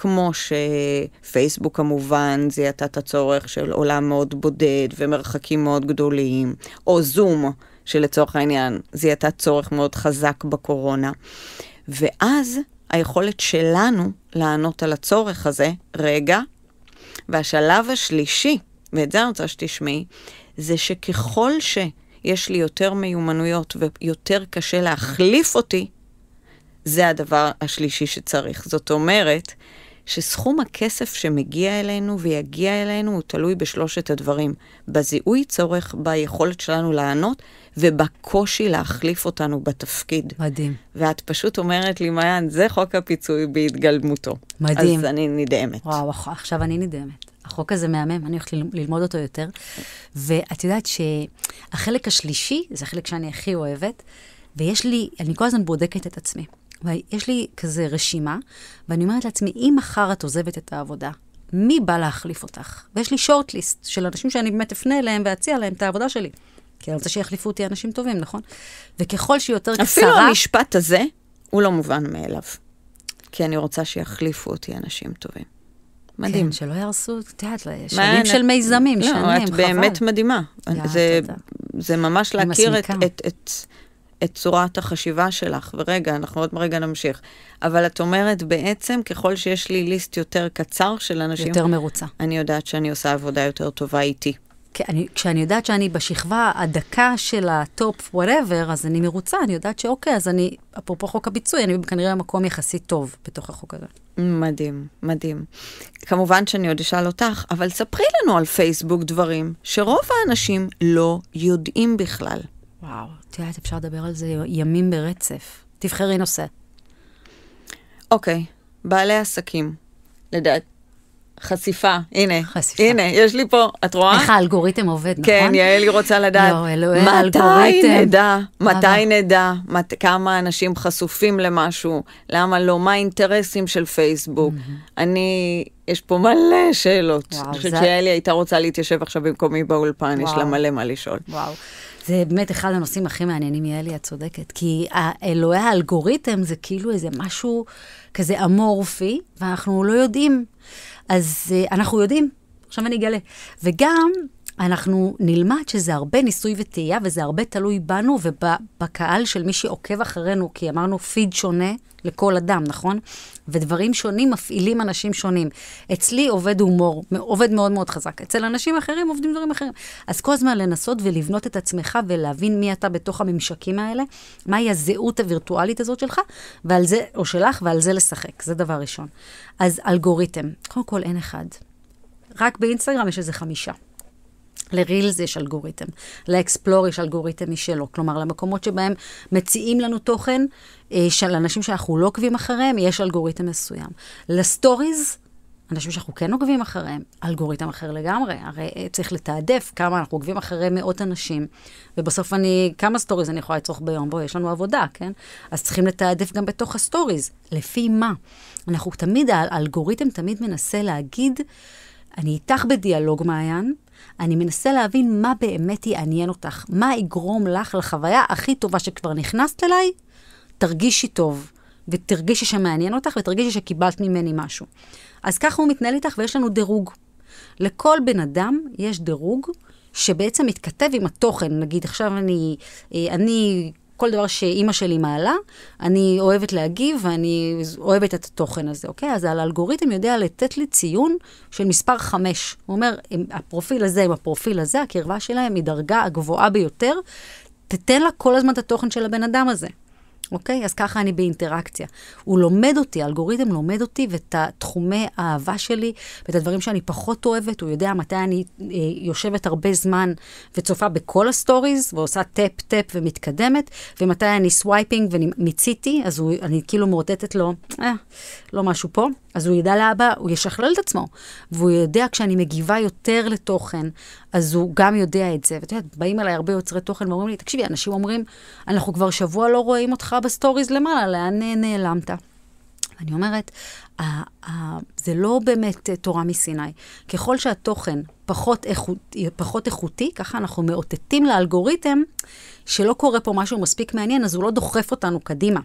כמו שפייסבוק כמובן זיהתה את הצורך של עולם מאוד בודד ומרחקים מאוד גדולים, או זום, שלצורך העניין זיהתה צורך מאוד חזק בקורונה. ואז היכולת שלנו לענות על הצורך הזה, רגע, והשלב השלישי, ואת זה אני רוצה שתשמעי, זה שככל שיש לי יותר מיומנויות ויותר קשה להחליף אותי, זה הדבר השלישי שצריך. זאת אומרת, שסכום הכסף שמגיע אלינו ויגיע אלינו הוא תלוי בשלושת הדברים. בזיהוי צורך, ביכולת שלנו לענות ובקושי להחליף אותנו בתפקיד. מדהים. ואת פשוט אומרת לי, מעיין, זה חוק הפיצוי בהתגלמותו. מדהים. אז אני נדהמת. וואו, עכשיו אני נדהמת. החוק הזה מהמם, אני הולכת ללמוד אותו יותר. ואת יודעת שהחלק השלישי, זה החלק שאני הכי אוהבת, ויש לי, אני כל הזמן בודקת את עצמי. ויש לי כזה רשימה, ואני אומרת לעצמי, אם מחר את עוזבת את העבודה, מי בא להחליף אותך? ויש לי שורטליסט של אנשים שאני באמת אפנה אליהם ואציע להם את העבודה שלי. כי אני רוצה שיחליפו אותי אנשים טובים, נכון? וככל שהיא יותר אפילו קצרה... אפילו המשפט הזה, הוא לא מובן מאליו. כי אני רוצה שיחליפו אותי אנשים טובים. מדהים. כן, שלא יהרסו, את יודעת, שנים של אני... מיזמים, לא, שנים, חבל. לא, את באמת מדהימה. יא, זה, זה ממש להכיר את, את, את את צורת החשיבה שלך, ורגע, אנחנו עוד רגע נמשיך. אבל את אומרת בעצם, ככל שיש לי ליסט יותר קצר של אנשים... יותר מרוצה. אני יודעת שאני עושה עבודה יותר טובה איתי. אני, כשאני יודעת שאני בשכבה הדקה של הטופ וואטאבר, אז אני מרוצה, אני יודעת שאוקיי, אז אני, אפרופו חוק הביצוי, אני כנראה במקום יחסית טוב בתוך החוק הזה. מדהים, מדהים. כמובן שאני עוד אשאל אותך, אבל ספרי לנו על פייסבוק דברים שרוב האנשים לא יודעים בכלל. וואו, את יודעת, אפשר לדבר על זה ימים ברצף. תבחרי נושא. אוקיי, okay, בעלי עסקים. לדעת, חשיפה, הנה, חשיפה. הנה, יש לי פה, את רואה? איך האלגוריתם עובד, כן, נכון? כן, יעלי רוצה לדעת. לא, אלוהי האלגוריתם. מתי נדע, מתי נדע, מת, כמה אנשים חשופים למשהו, למה לא, מה האינטרסים של פייסבוק. אני, יש פה מלא שאלות. וואו, אני חושבת זה... שיעלי הייתה רוצה להתיישב עכשיו במקומי באולפן, וואו. יש לה מלא מה לשאול. וואו. זה באמת אחד הנושאים הכי מעניינים, יעלי, את צודקת. כי אלוהי האלגוריתם זה כאילו איזה משהו כזה אמורפי, ואנחנו לא יודעים. אז אה, אנחנו יודעים, עכשיו אני אגלה. וגם אנחנו נלמד שזה הרבה ניסוי וטעייה, וזה הרבה תלוי בנו ובקהל של מי שעוקב אחרינו, כי אמרנו פיד שונה לכל אדם, נכון? ודברים שונים מפעילים אנשים שונים. אצלי עובד הומור, עובד מאוד מאוד חזק. אצל אנשים אחרים עובדים דברים אחרים. אז כל הזמן לנסות ולבנות את עצמך ולהבין מי אתה בתוך הממשקים האלה, מהי הזהות הווירטואלית הזאת שלך, ועל זה, או שלך, ועל זה לשחק. זה דבר ראשון. אז אלגוריתם, קודם כל אין אחד. רק באינסטגרם יש איזה חמישה. לרילס יש אלגוריתם, לאקספלור יש אלגוריתם משלו. כלומר, למקומות שבהם מציעים לנו תוכן אה, של אנשים שאנחנו לא עוקבים אחריהם, יש אלגוריתם מסוים. לסטוריז, אנשים שאנחנו כן עוקבים אחריהם, אלגוריתם אחר לגמרי. הרי אה, צריך לתעדף כמה אנחנו עוקבים אחרי מאות אנשים, ובסוף אני, כמה סטוריז אני יכולה לצרוך ביום? בואי, יש לנו עבודה, כן? אז צריכים לתעדף גם בתוך הסטוריז. לפי מה? אנחנו תמיד, האלגוריתם תמיד מנסה להגיד, אני איתך בדיאלוג, מעיין, אני מנסה להבין מה באמת יעניין אותך, מה יגרום לך לחוויה הכי טובה שכבר נכנסת אליי, תרגישי טוב, ותרגישי שמעניין אותך, ותרגישי שקיבלת ממני משהו. אז ככה הוא מתנהל איתך, ויש לנו דירוג. לכל בן אדם יש דירוג שבעצם מתכתב עם התוכן. נגיד, עכשיו אני, אה, אני כל דבר שאימא שלי מעלה, אני אוהבת להגיב ואני אוהבת את התוכן הזה, אוקיי? אז האלגוריתם יודע לתת לי ציון של מספר 5. הוא אומר, עם הפרופיל הזה עם הפרופיל הזה, הקרבה שלהם היא דרגה הגבוהה ביותר. תתן לה כל הזמן את התוכן של הבן אדם הזה. אוקיי? אז ככה אני באינטראקציה. הוא לומד אותי, האלגוריתם לומד אותי ואת תחומי האהבה שלי ואת הדברים שאני פחות אוהבת. הוא יודע מתי אני אה, יושבת הרבה זמן וצופה בכל הסטוריז ועושה טאפ-טאפ ומתקדמת, ומתי אני סווייפינג ומיציתי, אז הוא, אני כאילו מאותתת לו, אה, לא משהו פה. אז הוא ידע לאבא, הוא ישכלל את עצמו. והוא יודע כשאני מגיבה יותר לתוכן, אז הוא גם יודע את זה. ואת יודעת, באים אליי הרבה יוצרי תוכן ואומרים לי, תקשיבי, אנשים אומרים, אנחנו כבר שבוע לא רואים אותך בסטוריז למעלה, לאן אה, נעלמת? אני אומרת, זה לא באמת אה, תורה מסיני. ככל שהתוכן פחות, איכות, אה, פחות איכותי, ככה אנחנו מאותתים לאלגוריתם שלא קורה פה משהו מספיק מעניין, אז הוא לא דוחף אותנו קדימה.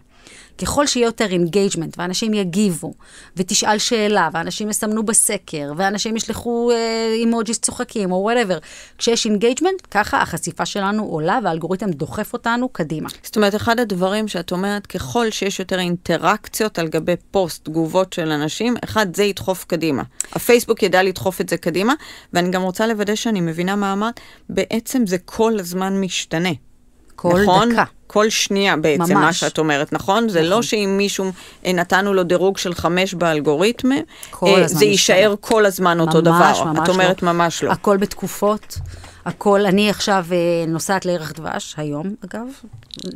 ככל שיהיה יותר אינגייג'מנט, ואנשים יגיבו, ותשאל שאלה, ואנשים יסמנו בסקר, ואנשים ישלחו אה, אימוג'יס צוחקים, או וואטאבר, כשיש אינגייג'מנט, ככה החשיפה שלנו עולה, והאלגוריתם דוחף אותנו קדימה. זאת אומרת, אחד הדברים שאת אומרת, ככל שיש יותר אינטראקציות על גבי פוסט, תגובות של של אנשים, אחד, זה ידחוף קדימה. הפייסבוק ידע לדחוף את זה קדימה, ואני גם רוצה לוודא שאני מבינה מה אמרת, בעצם זה כל הזמן משתנה. כל נכון? דקה. כל שנייה בעצם, ממש. מה שאת אומרת, נכון? זה לא נכון. לא שאם מישהו אה, נתנו לו דירוג של חמש באלגוריתם, אה, זה יישאר כל הזמן ממש, אותו דבר. ממש, ממש לא. את אומרת ממש לא. הכל בתקופות. הכל, אני עכשיו אה, נוסעת לירח דבש, היום אגב,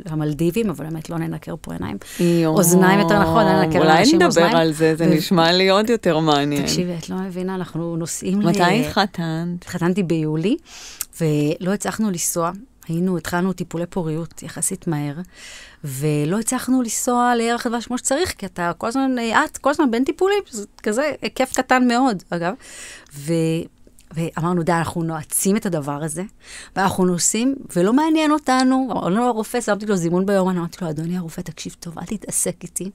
המלדיבים, אבל באמת לא ננקר פה עיניים. יו, אוזניים יותר נכון, לא ננקר לאנשים אוזניים. אולי נדבר על זה, זה ו... נשמע לי עוד יותר מעניין. תקשיבי, את לא מבינה, אנחנו נוסעים... מתי ל... התחתנת? התחתנתי ביולי, ולא הצלחנו לנסוע. היינו, התחלנו טיפולי פוריות יחסית מהר, ולא הצלחנו לנסוע לירח דבש כמו שצריך, כי אתה כל הזמן, אה, את כל הזמן בין טיפולים, זה כזה היקף קטן מאוד, אגב. ו... ואמרנו, די, אנחנו נועצים את הדבר הזה, ואנחנו נוסעים, ולא מעניין אותנו. אמרנו לו לא הרופא, שמתי לו זימון ביום, אני אמרתי לו, אדוני הרופא, תקשיב טוב, אל תתעסק איתי,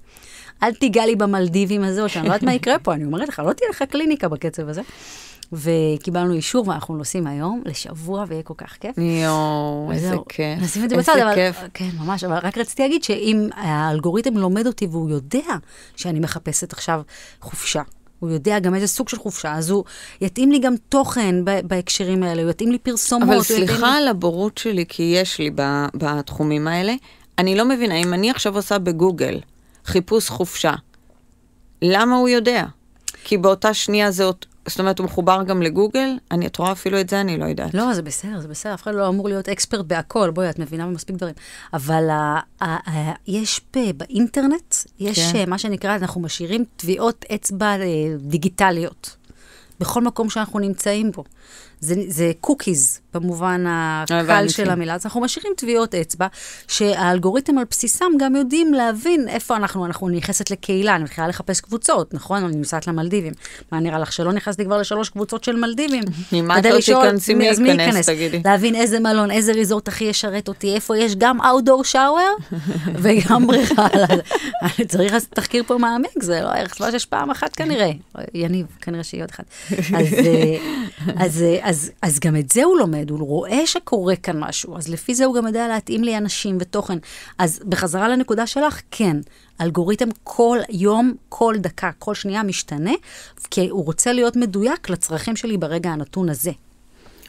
אל תיגע לי במלדיבים הזה, או שאני לא יודעת מה יקרה פה, אני אומרת לך, לא תהיה לך קליניקה בקצב הזה. וקיבלנו אישור, ואנחנו נוסעים היום לשבוע, ויהיה כל כך כיף. יואו, איזה כיף. נשים את זה בצד, אבל... כיף. כן, ממש, אבל רק רציתי להגיד שאם האלגוריתם לומד אותי והוא יודע שאני מחפשת עכשיו חופשה, הוא יודע גם איזה סוג של חופשה, אז הוא יתאים לי גם תוכן בהקשרים האלה, הוא יתאים לי פרסומות. אבל סליחה על הבורות שלי, כי יש לי בתחומים האלה. אני לא מבינה, אם אני עכשיו עושה בגוגל חיפוש חופשה, למה הוא יודע? כי באותה שנייה זה זאת אומרת, הוא מחובר גם לגוגל? אני, את רואה אפילו את זה אני לא יודעת. לא, זה בסדר, זה בסדר, אף אחד לא אמור להיות אקספרט בהכל, בואי, את מבינה במספיק דברים. אבל ה, ה, ה, יש באינטרנט, יש כן. אה, מה שנקרא, אנחנו משאירים טביעות אצבע אה, דיגיטליות. בכל מקום שאנחנו נמצאים בו. זה, זה קוקיז, במובן הקל של המילה. אז אנחנו משאירים טביעות אצבע, שהאלגוריתם על בסיסם גם יודעים להבין איפה אנחנו, אנחנו נכנסת לקהילה, אני מתחילה לחפש קבוצות, נכון? אני נוסעת למלדיבים. מה נראה לך, שלא נכנסתי כבר לשלוש קבוצות של מלדיבים? ממה את לא תיכנסי, מי ייכנס, תגידי. להבין איזה מלון, איזה ריזורט הכי ישרת אותי, איפה יש גם outdoor shower וגם בריכה. אני צריך לעשות תחקיר פה מעמיק, זה לא ערך, שיש פעם אחת כנראה. יניב, כנראה שיהיה עוד אחת. אז אה, אה, אז, אז גם את זה הוא לומד, הוא רואה שקורה כאן משהו, אז לפי זה הוא גם יודע להתאים לי אנשים ותוכן. אז בחזרה לנקודה שלך, כן, אלגוריתם כל יום, כל דקה, כל שנייה משתנה, כי הוא רוצה להיות מדויק לצרכים שלי ברגע הנתון הזה.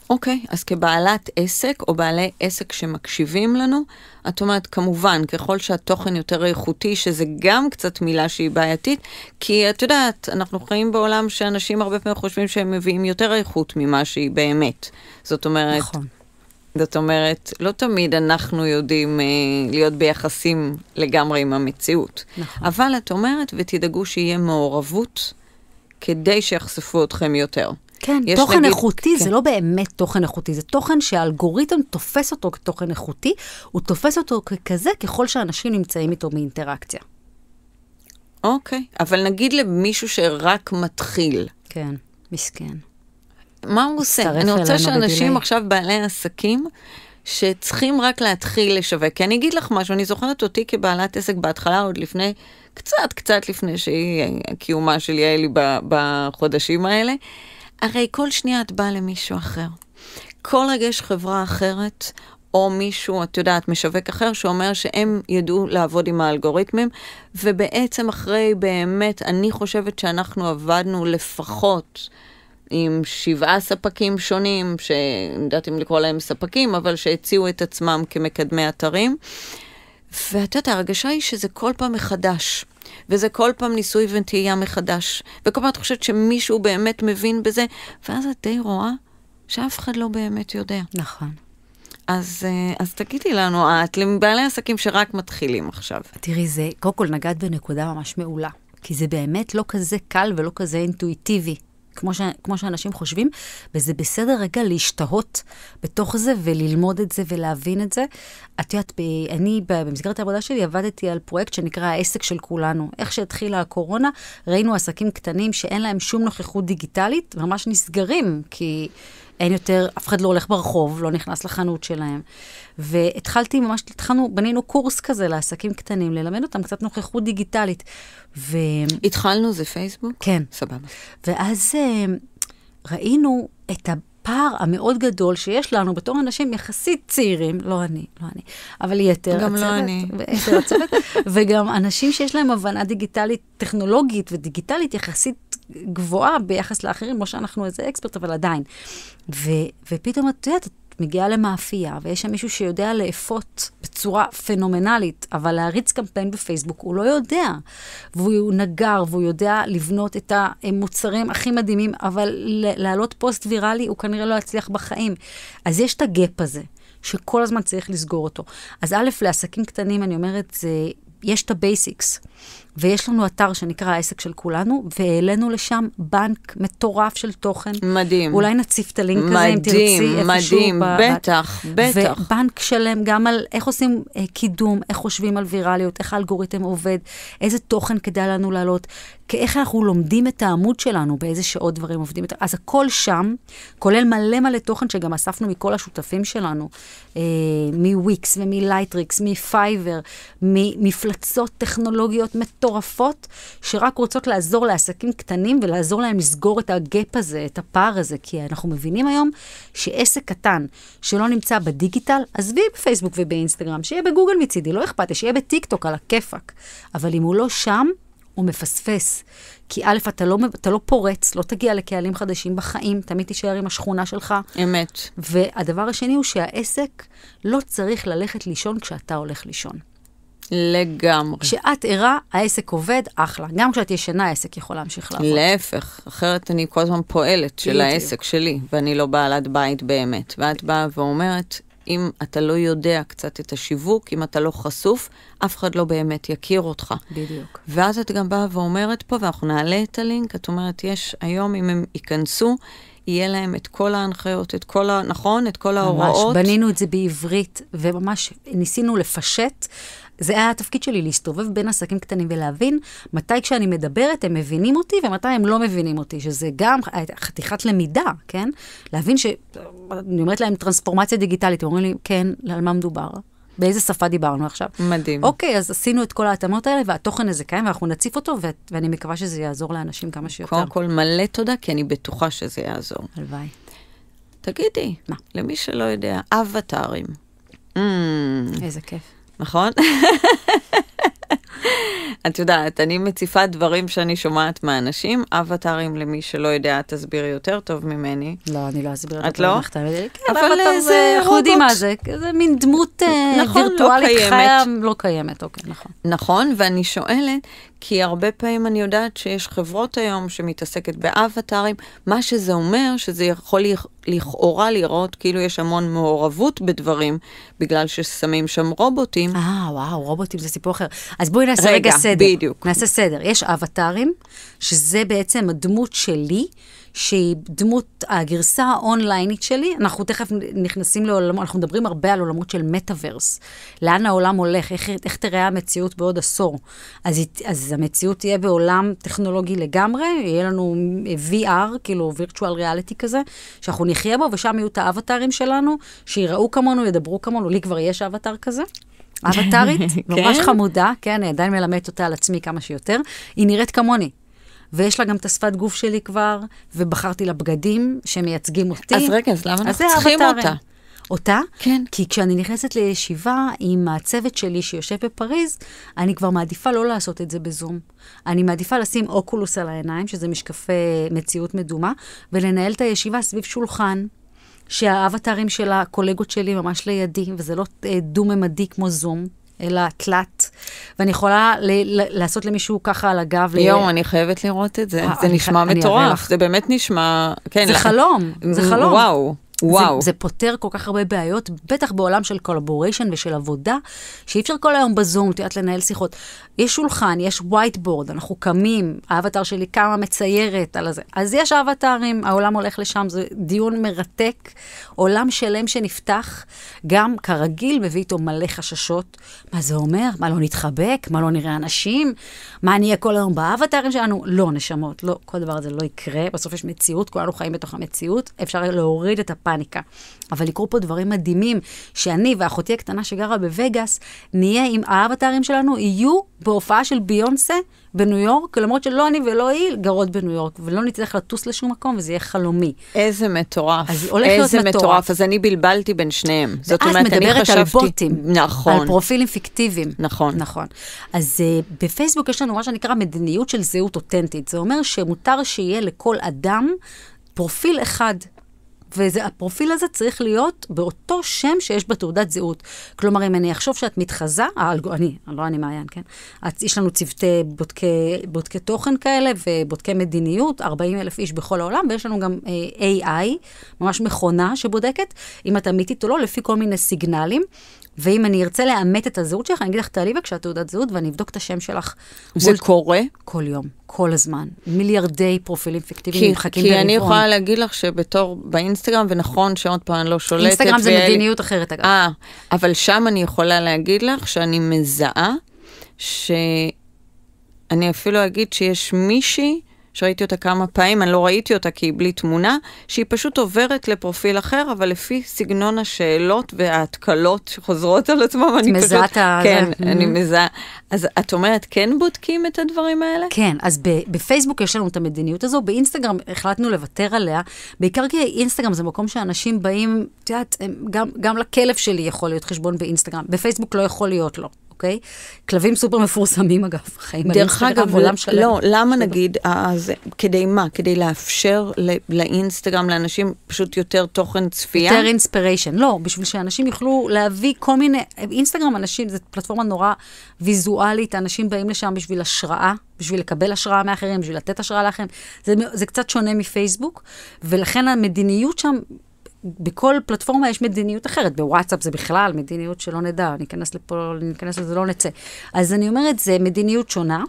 אוקיי, okay, אז כבעלת עסק או בעלי עסק שמקשיבים לנו, את אומרת, כמובן, ככל שהתוכן יותר איכותי, שזה גם קצת מילה שהיא בעייתית, כי את יודעת, אנחנו חיים בעולם שאנשים הרבה פעמים חושבים שהם מביאים יותר איכות ממה שהיא באמת. זאת אומרת... נכון. זאת אומרת, לא תמיד אנחנו יודעים אה, להיות ביחסים לגמרי עם המציאות. נכון. אבל את אומרת, ותדאגו שיהיה מעורבות כדי שיחשפו אתכם יותר. כן, תוכן נגיד, איכותי כן. זה לא באמת תוכן איכותי, זה תוכן שהאלגוריתם תופס אותו כתוכן איכותי, הוא תופס אותו ככזה ככל שאנשים נמצאים איתו באינטראקציה. אוקיי, אבל נגיד למישהו שרק מתחיל. כן, מסכן. מה הוא עושה? אני רוצה שאנשים בדילי. עכשיו בעלי עסקים, שצריכים רק להתחיל לשווק. כי אני אגיד לך משהו, אני זוכרת אותי כבעלת עסק בהתחלה, עוד לפני, קצת, קצת לפני שהיא, הקיומה של יעלי בחודשים האלה. הרי כל שנייה את באה למישהו אחר. כל רגע יש חברה אחרת, או מישהו, את יודעת, משווק אחר, שאומר שהם ידעו לעבוד עם האלגוריתמים, ובעצם אחרי באמת, אני חושבת שאנחנו עבדנו לפחות עם שבעה ספקים שונים, שאני יודעת אם לקרוא להם ספקים, אבל שהציעו את עצמם כמקדמי אתרים. ואת יודעת, ההרגשה היא שזה כל פעם מחדש. וזה כל פעם ניסוי ותהייה מחדש. וכל פעם את חושבת שמישהו באמת מבין בזה, ואז את די רואה שאף אחד לא באמת יודע. נכון. אז, אה, אז תגידי לנו, את לבעלי עסקים שרק מתחילים עכשיו. תראי, זה, קודם כל נגעת בנקודה ממש מעולה, כי זה באמת לא כזה קל ולא כזה אינטואיטיבי. כמו, ש, כמו שאנשים חושבים, וזה בסדר רגע להשתהות בתוך זה וללמוד את זה ולהבין את זה. את יודעת, ב, אני במסגרת העבודה שלי עבדתי על פרויקט שנקרא העסק של כולנו. איך שהתחילה הקורונה, ראינו עסקים קטנים שאין להם שום נוכחות דיגיטלית, ממש נסגרים, כי אין יותר, אף אחד לא הולך ברחוב, לא נכנס לחנות שלהם. והתחלתי ממש, התחלנו, בנינו קורס כזה לעסקים קטנים, ללמד אותם קצת נוכחות דיגיטלית. ו... התחלנו זה פייסבוק? כן. סבבה. ואז אה, ראינו את הפער המאוד גדול שיש לנו בתור אנשים יחסית צעירים, לא אני, לא אני, אבל יתר גם לא הצוות, לא אני. וגם אנשים שיש להם הבנה דיגיטלית, טכנולוגית ודיגיטלית יחסית גבוהה ביחס לאחרים, לא שאנחנו איזה אקספרט, אבל עדיין. ו, ופתאום את יודעת, מגיעה למאפייה, ויש שם מישהו שיודע לאפות בצורה פנומנלית, אבל להריץ קמפיין בפייסבוק הוא לא יודע. והוא נגר, והוא יודע לבנות את המוצרים הכי מדהימים, אבל להעלות פוסט ויראלי הוא כנראה לא יצליח בחיים. אז יש את הגאפ הזה, שכל הזמן צריך לסגור אותו. אז א', לעסקים קטנים, אני אומרת, זה, יש את הבייסיקס. ויש לנו אתר שנקרא העסק של כולנו, והעלינו לשם בנק מטורף של תוכן. מדהים. אולי נציף את הלינק הזה, אם תרצי, איפשהו. מדהים, מדהים, בטח, ב... בטח. ובנק שלם גם על איך עושים אה, קידום, איך חושבים על ויראליות, איך האלגוריתם עובד, איזה תוכן כדאי לנו להעלות, כאיך אנחנו לומדים את העמוד שלנו, באיזה שעות דברים עובדים. אז הכל שם, כולל מלא מלא תוכן שגם אספנו מכל השותפים שלנו, אה, מוויקס ומלייטריקס, מפייבר, מפלצות טכנולוגיות מטורפות, שרק רוצות לעזור לעסקים קטנים ולעזור להם לסגור את הגאפ הזה, את הפער הזה, כי אנחנו מבינים היום שעסק קטן שלא נמצא בדיגיטל, עזבי בפייסבוק ובאינסטגרם, שיהיה בגוגל מצידי, לא אכפת לי, שיהיה בטיקטוק על הכיפאק, אבל אם הוא לא שם, הוא מפספס. כי א', אתה לא, אתה לא פורץ, לא תגיע לקהלים חדשים בחיים, תמיד תישאר עם השכונה שלך. אמת. והדבר השני הוא שהעסק לא צריך ללכת לישון כשאתה הולך לישון. לגמרי. כשאת ערה, העסק עובד, אחלה. גם כשאת ישנה, העסק יכול להמשיך לעבוד. להפך, אחרת אני כל הזמן פועלת של העסק שלי, ואני לא בעלת בית באמת. ואת באה ואומרת, אם אתה לא יודע קצת את השיווק, אם אתה לא חשוף, אף אחד לא באמת יכיר אותך. בדיוק. ואז את גם באה ואומרת פה, ואנחנו נעלה את הלינק, את אומרת, יש היום, אם הם ייכנסו, יהיה להם את כל ההנחיות, את כל ה... נכון? את כל ההוראות. ממש, בנינו את זה בעברית, וממש ניסינו לפשט. זה היה התפקיד שלי, להסתובב בין עסקים קטנים ולהבין מתי כשאני מדברת הם מבינים אותי ומתי הם לא מבינים אותי, שזה גם חתיכת למידה, כן? להבין ש... אני אומרת להם טרנספורמציה דיגיטלית, הם אומרים לי, כן, על מה מדובר? באיזה שפה דיברנו עכשיו. מדהים. אוקיי, אז עשינו את כל ההתאמות האלה, והתוכן הזה קיים, ואנחנו נציף אותו, ו- ואני מקווה שזה יעזור לאנשים כמה שיותר. קודם כל מלא תודה, כי אני בטוחה שזה יעזור. הלוואי. תגידי, מה? למי שלא יודע, אבטארים. Mm. איזה כיף. נכון? את יודעת, אני מציפה דברים שאני שומעת מאנשים, אבטארים למי שלא יודע, תסבירי יותר טוב ממני. לא, אני לא אסביר. את לא? כן, אבל זה, אנחנו יודעים מה זה, זה מין דמות אה, נכון, לא וירטואלית לא חיה, לא קיימת, אוקיי, נכון. נכון, ואני שואלת, כי הרבה פעמים אני יודעת שיש חברות היום שמתעסקת באבטארים, מה שזה אומר שזה יכול לכאורה לראות כאילו יש המון מעורבות בדברים, בגלל ששמים שם רובוטים. אה, וואו, רובוטים זה סיפור אחר. אז בואי בואי נעשה רגע, רגע סדר. בדיוק. נעשה סדר. יש אבטארים, שזה בעצם הדמות שלי, שהיא דמות, הגרסה האונליינית שלי, אנחנו תכף נכנסים לעולמות, אנחנו מדברים הרבה על עולמות של מטאוורס. לאן העולם הולך, איך, איך תראה המציאות בעוד עשור. אז, אז המציאות תהיה בעולם טכנולוגי לגמרי, יהיה לנו VR, כאילו וירטואל ריאליטי כזה, שאנחנו נחיה בו, ושם יהיו את האבטארים שלנו, שיראו כמונו, ידברו כמונו, לי כבר יש אבטאר כזה. אבטארית, כן? ממש כן? חמודה, כן, אני עדיין מלמדת אותה על עצמי כמה שיותר. היא נראית כמוני, ויש לה גם את השפת גוף שלי כבר, ובחרתי לה בגדים שמייצגים אותי. אז רגע, אז למה אז אנחנו צריכים אותה? אותה? כן. כי כשאני נכנסת לישיבה עם הצוות שלי שיושב בפריז, אני כבר מעדיפה לא לעשות את זה בזום. אני מעדיפה לשים אוקולוס על העיניים, שזה משקפי מציאות מדומה, ולנהל את הישיבה סביב שולחן. שהאבטרים של הקולגות שלי ממש לידי, וזה לא אה, דו-ממדי כמו זום, אלא תלת, ואני יכולה ל- ל- לעשות למישהו ככה על הגב. יואו, ל- אני חייבת לראות את זה, אה, זה נשמע מטורף, זה באמת נשמע... כן, זה לה... חלום, זה חלום. וואו. וואו. זה, זה פותר כל כך הרבה בעיות, בטח בעולם של קולבוריישן ושל עבודה, שאי אפשר כל היום בזום, את יודעת, לנהל שיחות. יש שולחן, יש וייטבורד, אנחנו קמים, האבטר שלי קמה מציירת על הזה. אז יש אבטרים, העולם הולך לשם, זה דיון מרתק, עולם שלם שנפתח, גם כרגיל מביא איתו מלא חששות. מה זה אומר? מה לא נתחבק? מה לא נראה אנשים? מה נהיה כל היום באבטרים שלנו? לא, נשמות, לא, כל דבר הזה לא יקרה. בסוף יש מציאות, כולנו חיים בתוך המציאות. אפשר להוריד את ה... פאניקה. אבל יקרו פה דברים מדהימים, שאני ואחותי הקטנה שגרה בווגאס, נהיה עם האבטרים שלנו, יהיו בהופעה של ביונסה בניו יורק, למרות שלא אני ולא היא גרות בניו יורק, ולא נצטרך לטוס לשום מקום, וזה יהיה חלומי. איזה מטורף. אז הולך להיות מטורף. איזה מטורף, אז אני בלבלתי בין שניהם. זאת אומרת, אני חשבתי... ואת מדברת על בוטים. נכון. על פרופילים פיקטיביים. נכון. נכון. אז uh, בפייסבוק יש לנו מה שנקרא מדיניות של זהות אותנטית. זה אומר שמותר שיהיה לכל אדם פרופיל אחד. והפרופיל הזה צריך להיות באותו שם שיש בתעודת זהות. כלומר, אם אני אחשוב שאת מתחזה, האלגו, אני, לא אני מעיין, כן? את, יש לנו צוותי בודקי, בודקי תוכן כאלה ובודקי מדיניות, 40 אלף איש בכל העולם, ויש לנו גם אה, AI, ממש מכונה שבודקת אם את אמיתית או לא, לפי כל מיני סיגנלים. ואם אני ארצה לאמת את הזהות שלך, אני אגיד לך, תעלי בבקשה תעודת זהות ואני אבדוק את השם שלך. זה מול... קורה? כל יום, כל הזמן. מיליארדי פרופילים פיקטיביים נמחקים ברבעון. כי אני יכולה להגיד לך שבתור באינסטגרם, ונכון שעוד פעם אני לא שולטת. אינסטגרם זה מדיניות אחרת אגב. אה, אבל שם אני יכולה להגיד לך שאני מזהה, שאני אפילו אגיד שיש מישהי שראיתי אותה כמה פעמים, אני לא ראיתי אותה כי היא בלי תמונה, שהיא פשוט עוברת לפרופיל אחר, אבל לפי סגנון השאלות וההתקלות שחוזרות על עצמם, אני פשוט... מזהה את ה... כן, mm אני mm-hmm. מזהה. אז את אומרת, כן בודקים את הדברים האלה? כן, אז בפייסבוק יש לנו את המדיניות הזו, באינסטגרם החלטנו לוותר עליה, בעיקר כי אינסטגרם זה מקום שאנשים באים, את יודעת, גם, גם לכלב שלי יכול להיות חשבון באינסטגרם, בפייסבוק לא יכול להיות לו. לא. אוקיי? כלבים סופר מפורסמים, אגב, חיים על אינסטגרם עולם שלם. לא, למה שבר. נגיד, אז, אה, כדי מה? כדי לאפשר לאינסטגרם לאנשים פשוט יותר תוכן צפייה? יותר אינספיריישן, לא, בשביל שאנשים יוכלו להביא כל מיני... אינסטגרם, אנשים, זו פלטפורמה נורא ויזואלית, אנשים באים לשם בשביל השראה. בשביל לקבל השראה מאחרים, בשביל לתת השראה לאחרים. זה, זה קצת שונה מפייסבוק, ולכן המדיניות שם בכל פלטפורמה יש מדיניות אחרת, בוואטסאפ זה בכלל מדיניות שלא נדע, ניכנס לפה, ניכנס לזה, לא נצא. אז אני אומרת, זה מדיניות שונה.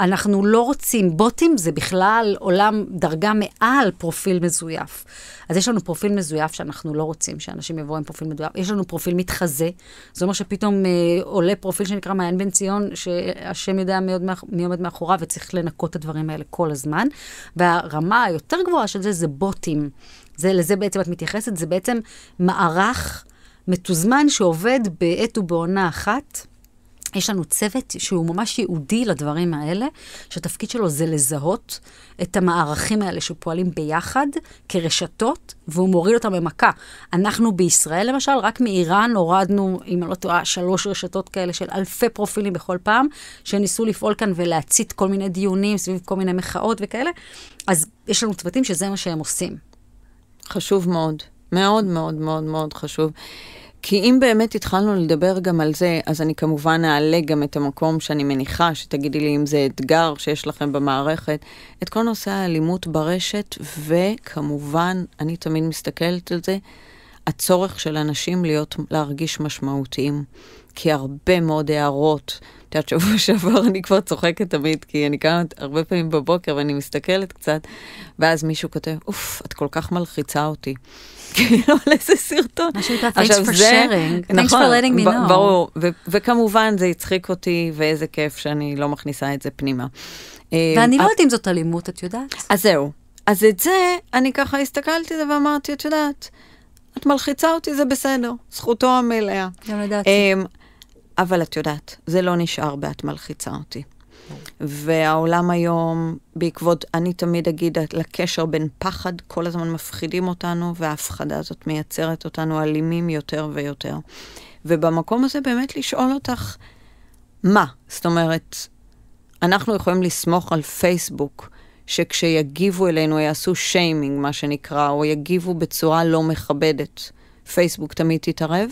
אנחנו לא רוצים, בוטים זה בכלל עולם, דרגה מעל פרופיל מזויף. אז יש לנו פרופיל מזויף שאנחנו לא רוצים שאנשים יבואו עם פרופיל מזויף. יש לנו פרופיל מתחזה, זה אומר שפתאום אה, עולה פרופיל שנקרא מעיין בן ציון, שהשם יודע מי, מאח... מי עומד מאחוריו, וצריך לנקות את הדברים האלה כל הזמן. והרמה היותר גבוהה של זה זה בוטים. זה, לזה בעצם את מתייחסת, זה בעצם מערך מתוזמן שעובד בעת ובעונה אחת. יש לנו צוות שהוא ממש ייעודי לדברים האלה, שהתפקיד שלו זה לזהות את המערכים האלה שפועלים ביחד כרשתות, והוא מוריד אותם במכה. אנחנו בישראל, למשל, רק מאיראן הורדנו, אם אני לא טועה, שלוש רשתות כאלה של אלפי פרופילים בכל פעם, שניסו לפעול כאן ולהצית כל מיני דיונים סביב כל מיני מחאות וכאלה. אז יש לנו צוותים שזה מה שהם עושים. חשוב מאוד. מאוד מאוד מאוד מאוד חשוב. כי אם באמת התחלנו לדבר גם על זה, אז אני כמובן אעלה גם את המקום שאני מניחה שתגידי לי אם זה אתגר שיש לכם במערכת, את כל נושא האלימות ברשת, וכמובן, אני תמיד מסתכלת על זה, הצורך של אנשים להיות, להרגיש משמעותיים. כי הרבה מאוד הערות. את יודעת, שבוע שעבר אני כבר צוחקת תמיד, כי אני קמת הרבה פעמים בבוקר ואני מסתכלת קצת, ואז מישהו כותב, אוף, את כל כך מלחיצה אותי. כאילו, על איזה סרטון. מה שנקרא, thanks for sharing, thanks for נכון, letting me know. ברור, וכמובן זה הצחיק אותי, ואיזה כיף שאני לא מכניסה את זה פנימה. אה, ואני לא אה- יודעת אם זאת אלימות, את יודעת? אז זהו. אז את זה, אני ככה הסתכלתי על זה ואמרתי, את יודעת, את מלחיצה אותי, זה בסדר, זכותו המלאה. גם לדעתי. אמ, אבל את יודעת, זה לא נשאר ב"את מלחיצה אותי". לא. והעולם היום, בעקבות, אני תמיד אגיד, לקשר בין פחד, כל הזמן מפחידים אותנו, וההפחדה הזאת מייצרת אותנו אלימים יותר ויותר. ובמקום הזה באמת לשאול אותך, מה? זאת אומרת, אנחנו יכולים לסמוך על פייסבוק, שכשיגיבו אלינו יעשו שיימינג, מה שנקרא, או יגיבו בצורה לא מכבדת. פייסבוק תמיד תתערב?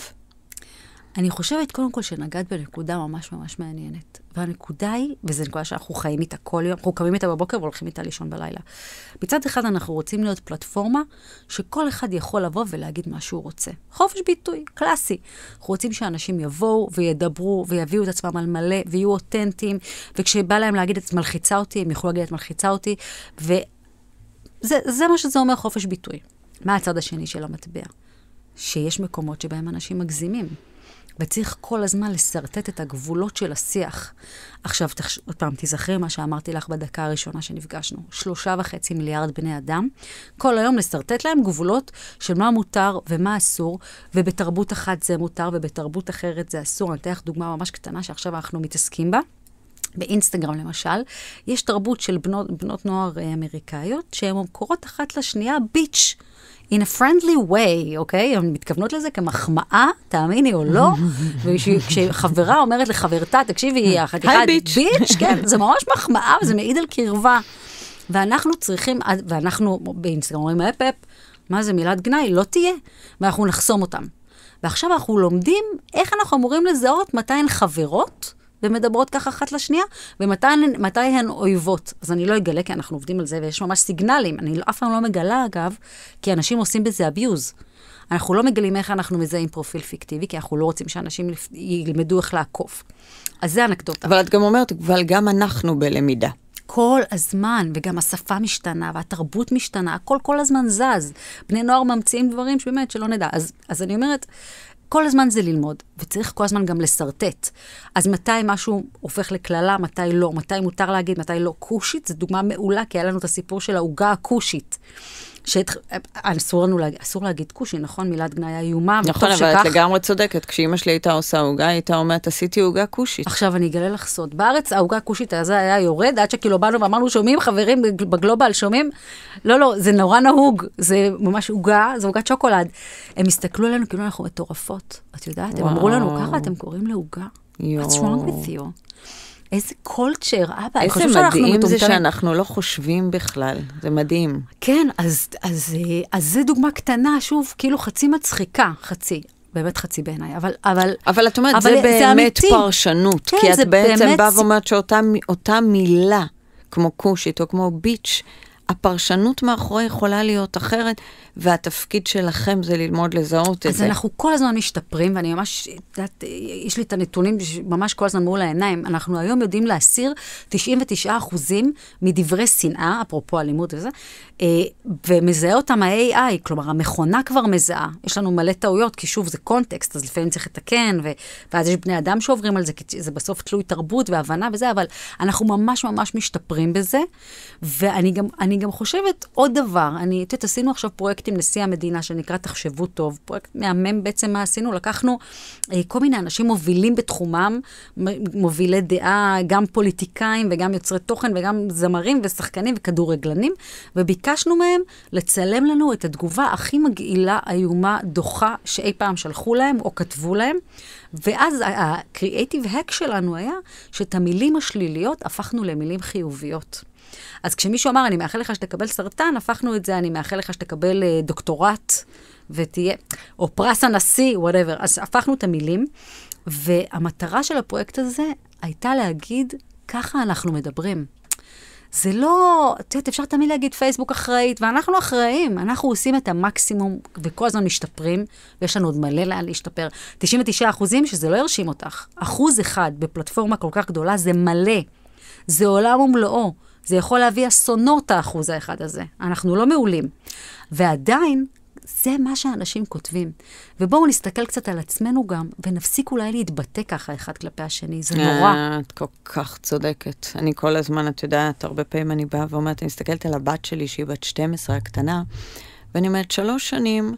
אני חושבת, קודם כל, שנגעת בנקודה ממש ממש מעניינת. והנקודה היא, וזו נקודה שאנחנו חיים איתה כל יום, אנחנו קמים איתה בבוקר והולכים איתה לישון בלילה. מצד אחד, אנחנו רוצים להיות פלטפורמה שכל אחד יכול לבוא ולהגיד מה שהוא רוצה. חופש ביטוי, קלאסי. אנחנו רוצים שאנשים יבואו וידברו ויביאו את עצמם על מלא ויהיו אותנטיים, וכשבא להם להגיד את מלחיצה אותי, הם יוכלו להגיד את מלחיצה אותי, וזה מה שזה אומר חופש ביטוי. מה הצד השני של המטבע? שיש מקומות שבהם אנשים מגזימים. וצריך כל הזמן לשרטט את הגבולות של השיח. עכשיו, תחש... עוד פעם, תיזכרי מה שאמרתי לך בדקה הראשונה שנפגשנו. שלושה וחצי מיליארד בני אדם, כל היום לשרטט להם גבולות של מה מותר ומה אסור, ובתרבות אחת זה מותר ובתרבות אחרת זה אסור. אני אתן לך דוגמה ממש קטנה שעכשיו אנחנו מתעסקים בה. באינסטגרם למשל, יש תרבות של בנות, בנות נוער אה, אמריקאיות שהן קוראות אחת לשנייה ביץ'. in a friendly way, אוקיי? הן מתכוונות לזה כמחמאה, תאמיני או לא, וכשחברה אומרת לחברתה, תקשיבי, היא החתיכה, ביץ', ביץ', כן, זה ממש מחמאה וזה מעיד על קרבה. ואנחנו צריכים, ואנחנו באינסטגרם אומרים אפ אפ מה זה מילת גנאי? לא תהיה, ואנחנו נחסום אותם. ועכשיו אנחנו לומדים איך אנחנו אמורים לזהות מתי הן חברות ומדברות ככה אחת לשנייה, ומתי הן אויבות. אז אני לא אגלה, כי אנחנו עובדים על זה, ויש ממש סיגנלים. אני לא- אף פעם לא מגלה, אגב, כי אנשים עושים בזה abuse. אנחנו לא מגלים איך אנחנו מזהים פרופיל פיקטיבי, כי אנחנו לא רוצים שאנשים ילמדו איך לעקוף. אז זה אנקדוטה. אבל את גם אומרת, אבל גם אנחנו בלמידה. כל הזמן, וגם השפה משתנה, והתרבות משתנה, הכל כל הזמן זז. בני נוער ממציאים דברים שבאמת, שלא נדע. אז, אז אני אומרת, כל הזמן זה ללמוד, וצריך כל הזמן גם לשרטט. אז מתי משהו הופך לקללה, מתי לא, מתי מותר להגיד, מתי לא. כושית זו דוגמה מעולה, כי היה לנו את הסיפור של העוגה הכושית. שאסור אה, לנו, להגיד, אסור להגיד כושי, נכון? מילת גנאי איומה, וטוב נכון, שכך. נכון, אבל את לגמרי צודקת. כשאימא שלי הייתה עושה עוגה, היא הייתה אומרת, עשיתי עוגה כושית. עכשיו, אני אגלה לך סוד. בארץ העוגה כושית הזה היה יורד, עד שכאילו באנו ואמרנו, שומעים, חברים, בגלובל שומעים? לא, לא, זה נורא נהוג. זה ממש עוגה, זה עוגת שוקולד. הם הסתכלו עלינו כאילו אנחנו מטורפות. את יודעת, וואו. הם אמרו לנו, ככה אתם קוראים לעוגה? What's wrong with you? איזה קולצ'ר, אבא. איזה מדהים זה שאנחנו לא חושבים בכלל, זה מדהים. כן, אז, אז, אה, אז זה דוגמה קטנה, שוב, כאילו חצי מצחיקה, חצי. באמת חצי בעיניי, אבל... אבל, אבל את אומרת, אבל זה, זה באמת זה פרשנות, כן, כי את בעצם באמת... באה ואומרת שאותה מילה, כמו כושית או כמו ביץ', הפרשנות מאחורי יכולה להיות אחרת, והתפקיד שלכם זה ללמוד לזהות את זה. אז אנחנו כל הזמן משתפרים, ואני ממש, את, יש לי את הנתונים ממש כל הזמן מול העיניים. אנחנו היום יודעים להסיר 99% מדברי שנאה, אפרופו אלימות וזה, אה, ומזהה אותם ה-AI, כלומר, המכונה כבר מזהה. יש לנו מלא טעויות, כי שוב, זה קונטקסט, אז לפעמים צריך לתקן, ואז יש בני אדם שעוברים על זה, כי זה בסוף תלוי תרבות והבנה וזה, אבל אנחנו ממש ממש משתפרים בזה. ואני גם, גם חושבת עוד דבר, אני, את יודעת, עשינו עכשיו פרויקט עם נשיא המדינה שנקרא תחשבו טוב, פרויקט מהמם בעצם מה עשינו, לקחנו אה, כל מיני אנשים מובילים בתחומם, מובילי דעה, גם פוליטיקאים וגם יוצרי תוכן וגם זמרים ושחקנים וכדורגלנים, וביקשנו מהם לצלם לנו את התגובה הכי מגעילה, איומה, דוחה, שאי פעם שלחו להם או כתבו להם, ואז הקריאייטיב האק שלנו היה שאת המילים השליליות הפכנו למילים חיוביות. אז כשמישהו אמר, אני מאחל לך שתקבל סרטן, הפכנו את זה, אני מאחל לך שתקבל uh, דוקטורט ותהיה, או פרס הנשיא, וואטאבר. אז הפכנו את המילים, והמטרה של הפרויקט הזה הייתה להגיד, ככה אנחנו מדברים. זה לא, את יודעת, אפשר תמיד להגיד פייסבוק אחראית, ואנחנו אחראים, אנחנו עושים את המקסימום וכל הזמן משתפרים, ויש לנו עוד מלא לאן להשתפר. 99 אחוזים, שזה לא ירשים אותך. אחוז אחד בפלטפורמה כל כך גדולה זה מלא. זה עולם ומלואו. זה יכול להביא אסונות האחוז האחד הזה. אנחנו לא מעולים. ועדיין, זה מה שאנשים כותבים. ובואו נסתכל קצת על עצמנו גם, ונפסיק אולי להתבטא ככה אחד כלפי השני, זה נורא. אה, את כל כך צודקת. אני כל הזמן, את יודעת, הרבה פעמים אני באה ואומרת, אני מסתכלת על הבת שלי, שהיא בת 12 הקטנה, ואני אומרת, שלוש שנים,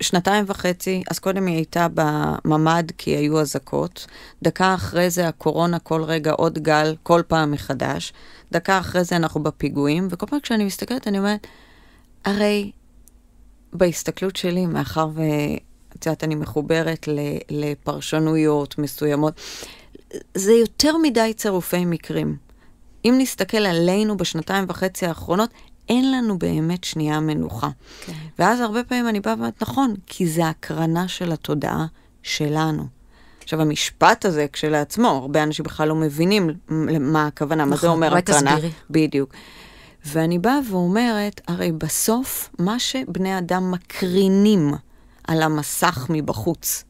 שנתיים וחצי, אז קודם היא הייתה בממ"ד כי היו אזעקות, דקה אחרי זה הקורונה כל רגע עוד גל, כל פעם מחדש. דקה אחרי זה אנחנו בפיגועים, וכל פעם כשאני מסתכלת אני אומרת, הרי בהסתכלות שלי, מאחר ואת יודעת, אני מחוברת לפרשנויות מסוימות, זה יותר מדי צירופי מקרים. אם נסתכל עלינו בשנתיים וחצי האחרונות, אין לנו באמת שנייה מנוחה. Okay. כן. ואז הרבה פעמים אני באה ואומרת, נכון, כי זה הקרנה של התודעה שלנו. עכשיו, המשפט הזה כשלעצמו, הרבה אנשים בכלל לא מבינים למה הכוונה, מה זה נכון, אומר הקרנה. בדיוק. ואני באה ואומרת, הרי בסוף מה שבני אדם מקרינים על המסך מבחוץ,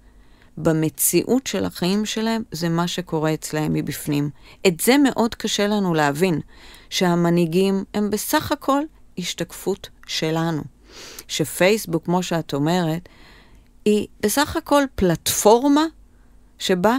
במציאות של החיים שלהם, זה מה שקורה אצלהם מבפנים. את זה מאוד קשה לנו להבין, שהמנהיגים הם בסך הכל השתקפות שלנו. שפייסבוק, כמו שאת אומרת, היא בסך הכל פלטפורמה שבה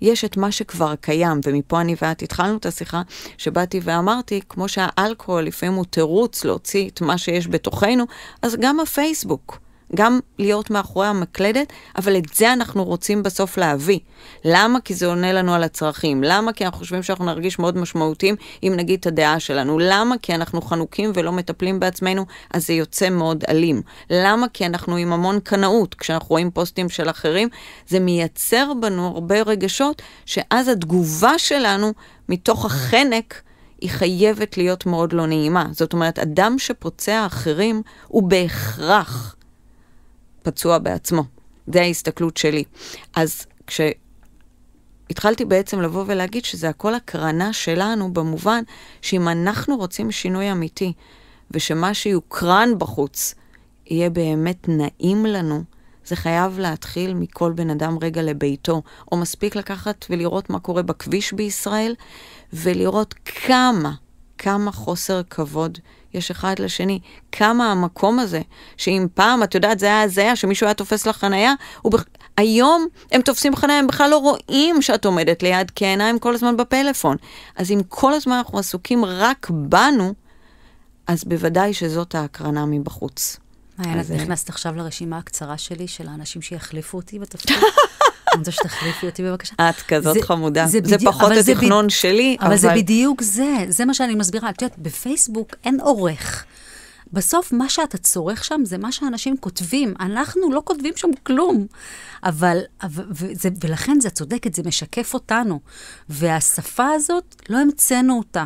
יש את מה שכבר קיים, ומפה אני ואת התחלנו את השיחה, שבאתי ואמרתי, כמו שהאלכוהול לפעמים הוא תירוץ להוציא את מה שיש בתוכנו, אז גם הפייסבוק גם להיות מאחורי המקלדת, אבל את זה אנחנו רוצים בסוף להביא. למה? כי זה עונה לנו על הצרכים. למה? כי אנחנו חושבים שאנחנו נרגיש מאוד משמעותיים אם נגיד את הדעה שלנו. למה? כי אנחנו חנוקים ולא מטפלים בעצמנו, אז זה יוצא מאוד אלים. למה? כי אנחנו עם המון קנאות. כשאנחנו רואים פוסטים של אחרים, זה מייצר בנו הרבה רגשות, שאז התגובה שלנו, מתוך החנק, היא חייבת להיות מאוד לא נעימה. זאת אומרת, אדם שפוצע אחרים הוא בהכרח פצוע בעצמו. זה ההסתכלות שלי. אז כש... התחלתי בעצם לבוא ולהגיד שזה הכל הקרנה שלנו במובן שאם אנחנו רוצים שינוי אמיתי ושמה שיוקרן בחוץ יהיה באמת נעים לנו, זה חייב להתחיל מכל בן אדם רגע לביתו, או מספיק לקחת ולראות מה קורה בכביש בישראל ולראות כמה, כמה חוסר כבוד יש אחד לשני. כמה המקום הזה, שאם פעם, את יודעת, זה היה הזיה, שמישהו היה תופס לך חנייה, ובח... היום הם תופסים חנייה, הם בכלל לא רואים שאת עומדת ליד, כי העיניים כל הזמן בפלאפון. אז אם כל הזמן אנחנו עסוקים רק בנו, אז בוודאי שזאת ההקרנה מבחוץ. מעיין, את אה, נכנסת עכשיו לרשימה הקצרה שלי של האנשים שיחליפו אותי בתפקיד. אני רוצה שתחליפי אותי בבקשה. את כזאת זה, חמודה. זה, זה בדיוק, פחות התכנון ב... שלי, אבל... אבל זה בדיוק זה, זה מה שאני מסבירה. את יודעת, בפייסבוק אין עורך. בסוף מה שאתה צורך שם זה מה שאנשים כותבים. אנחנו לא כותבים שם כלום. אבל, וזה, ולכן זה צודקת, זה משקף אותנו. והשפה הזאת, לא המצאנו אותה.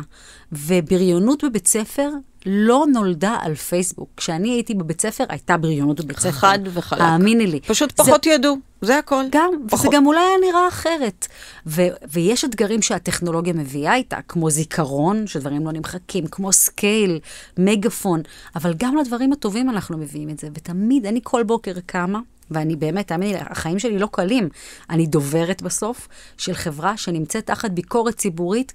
ובריונות בבית ספר לא נולדה על פייסבוק. כשאני הייתי בבית ספר, הייתה בריונות בבית ספר. חד וחלק. האמיני לי. פשוט פחות זה... ידעו, זה הכל. גם, פחות. וזה גם אולי היה נראה אחרת. ו- ויש אתגרים שהטכנולוגיה מביאה איתה, כמו זיכרון, שדברים לא נמחקים, כמו סקייל, מגפון, אבל גם לדברים הטובים אנחנו מביאים את זה. ותמיד, אני כל בוקר קמה, ואני באמת, תאמיני לי, החיים שלי לא קלים. אני דוברת בסוף של חברה שנמצאת תחת ביקורת ציבורית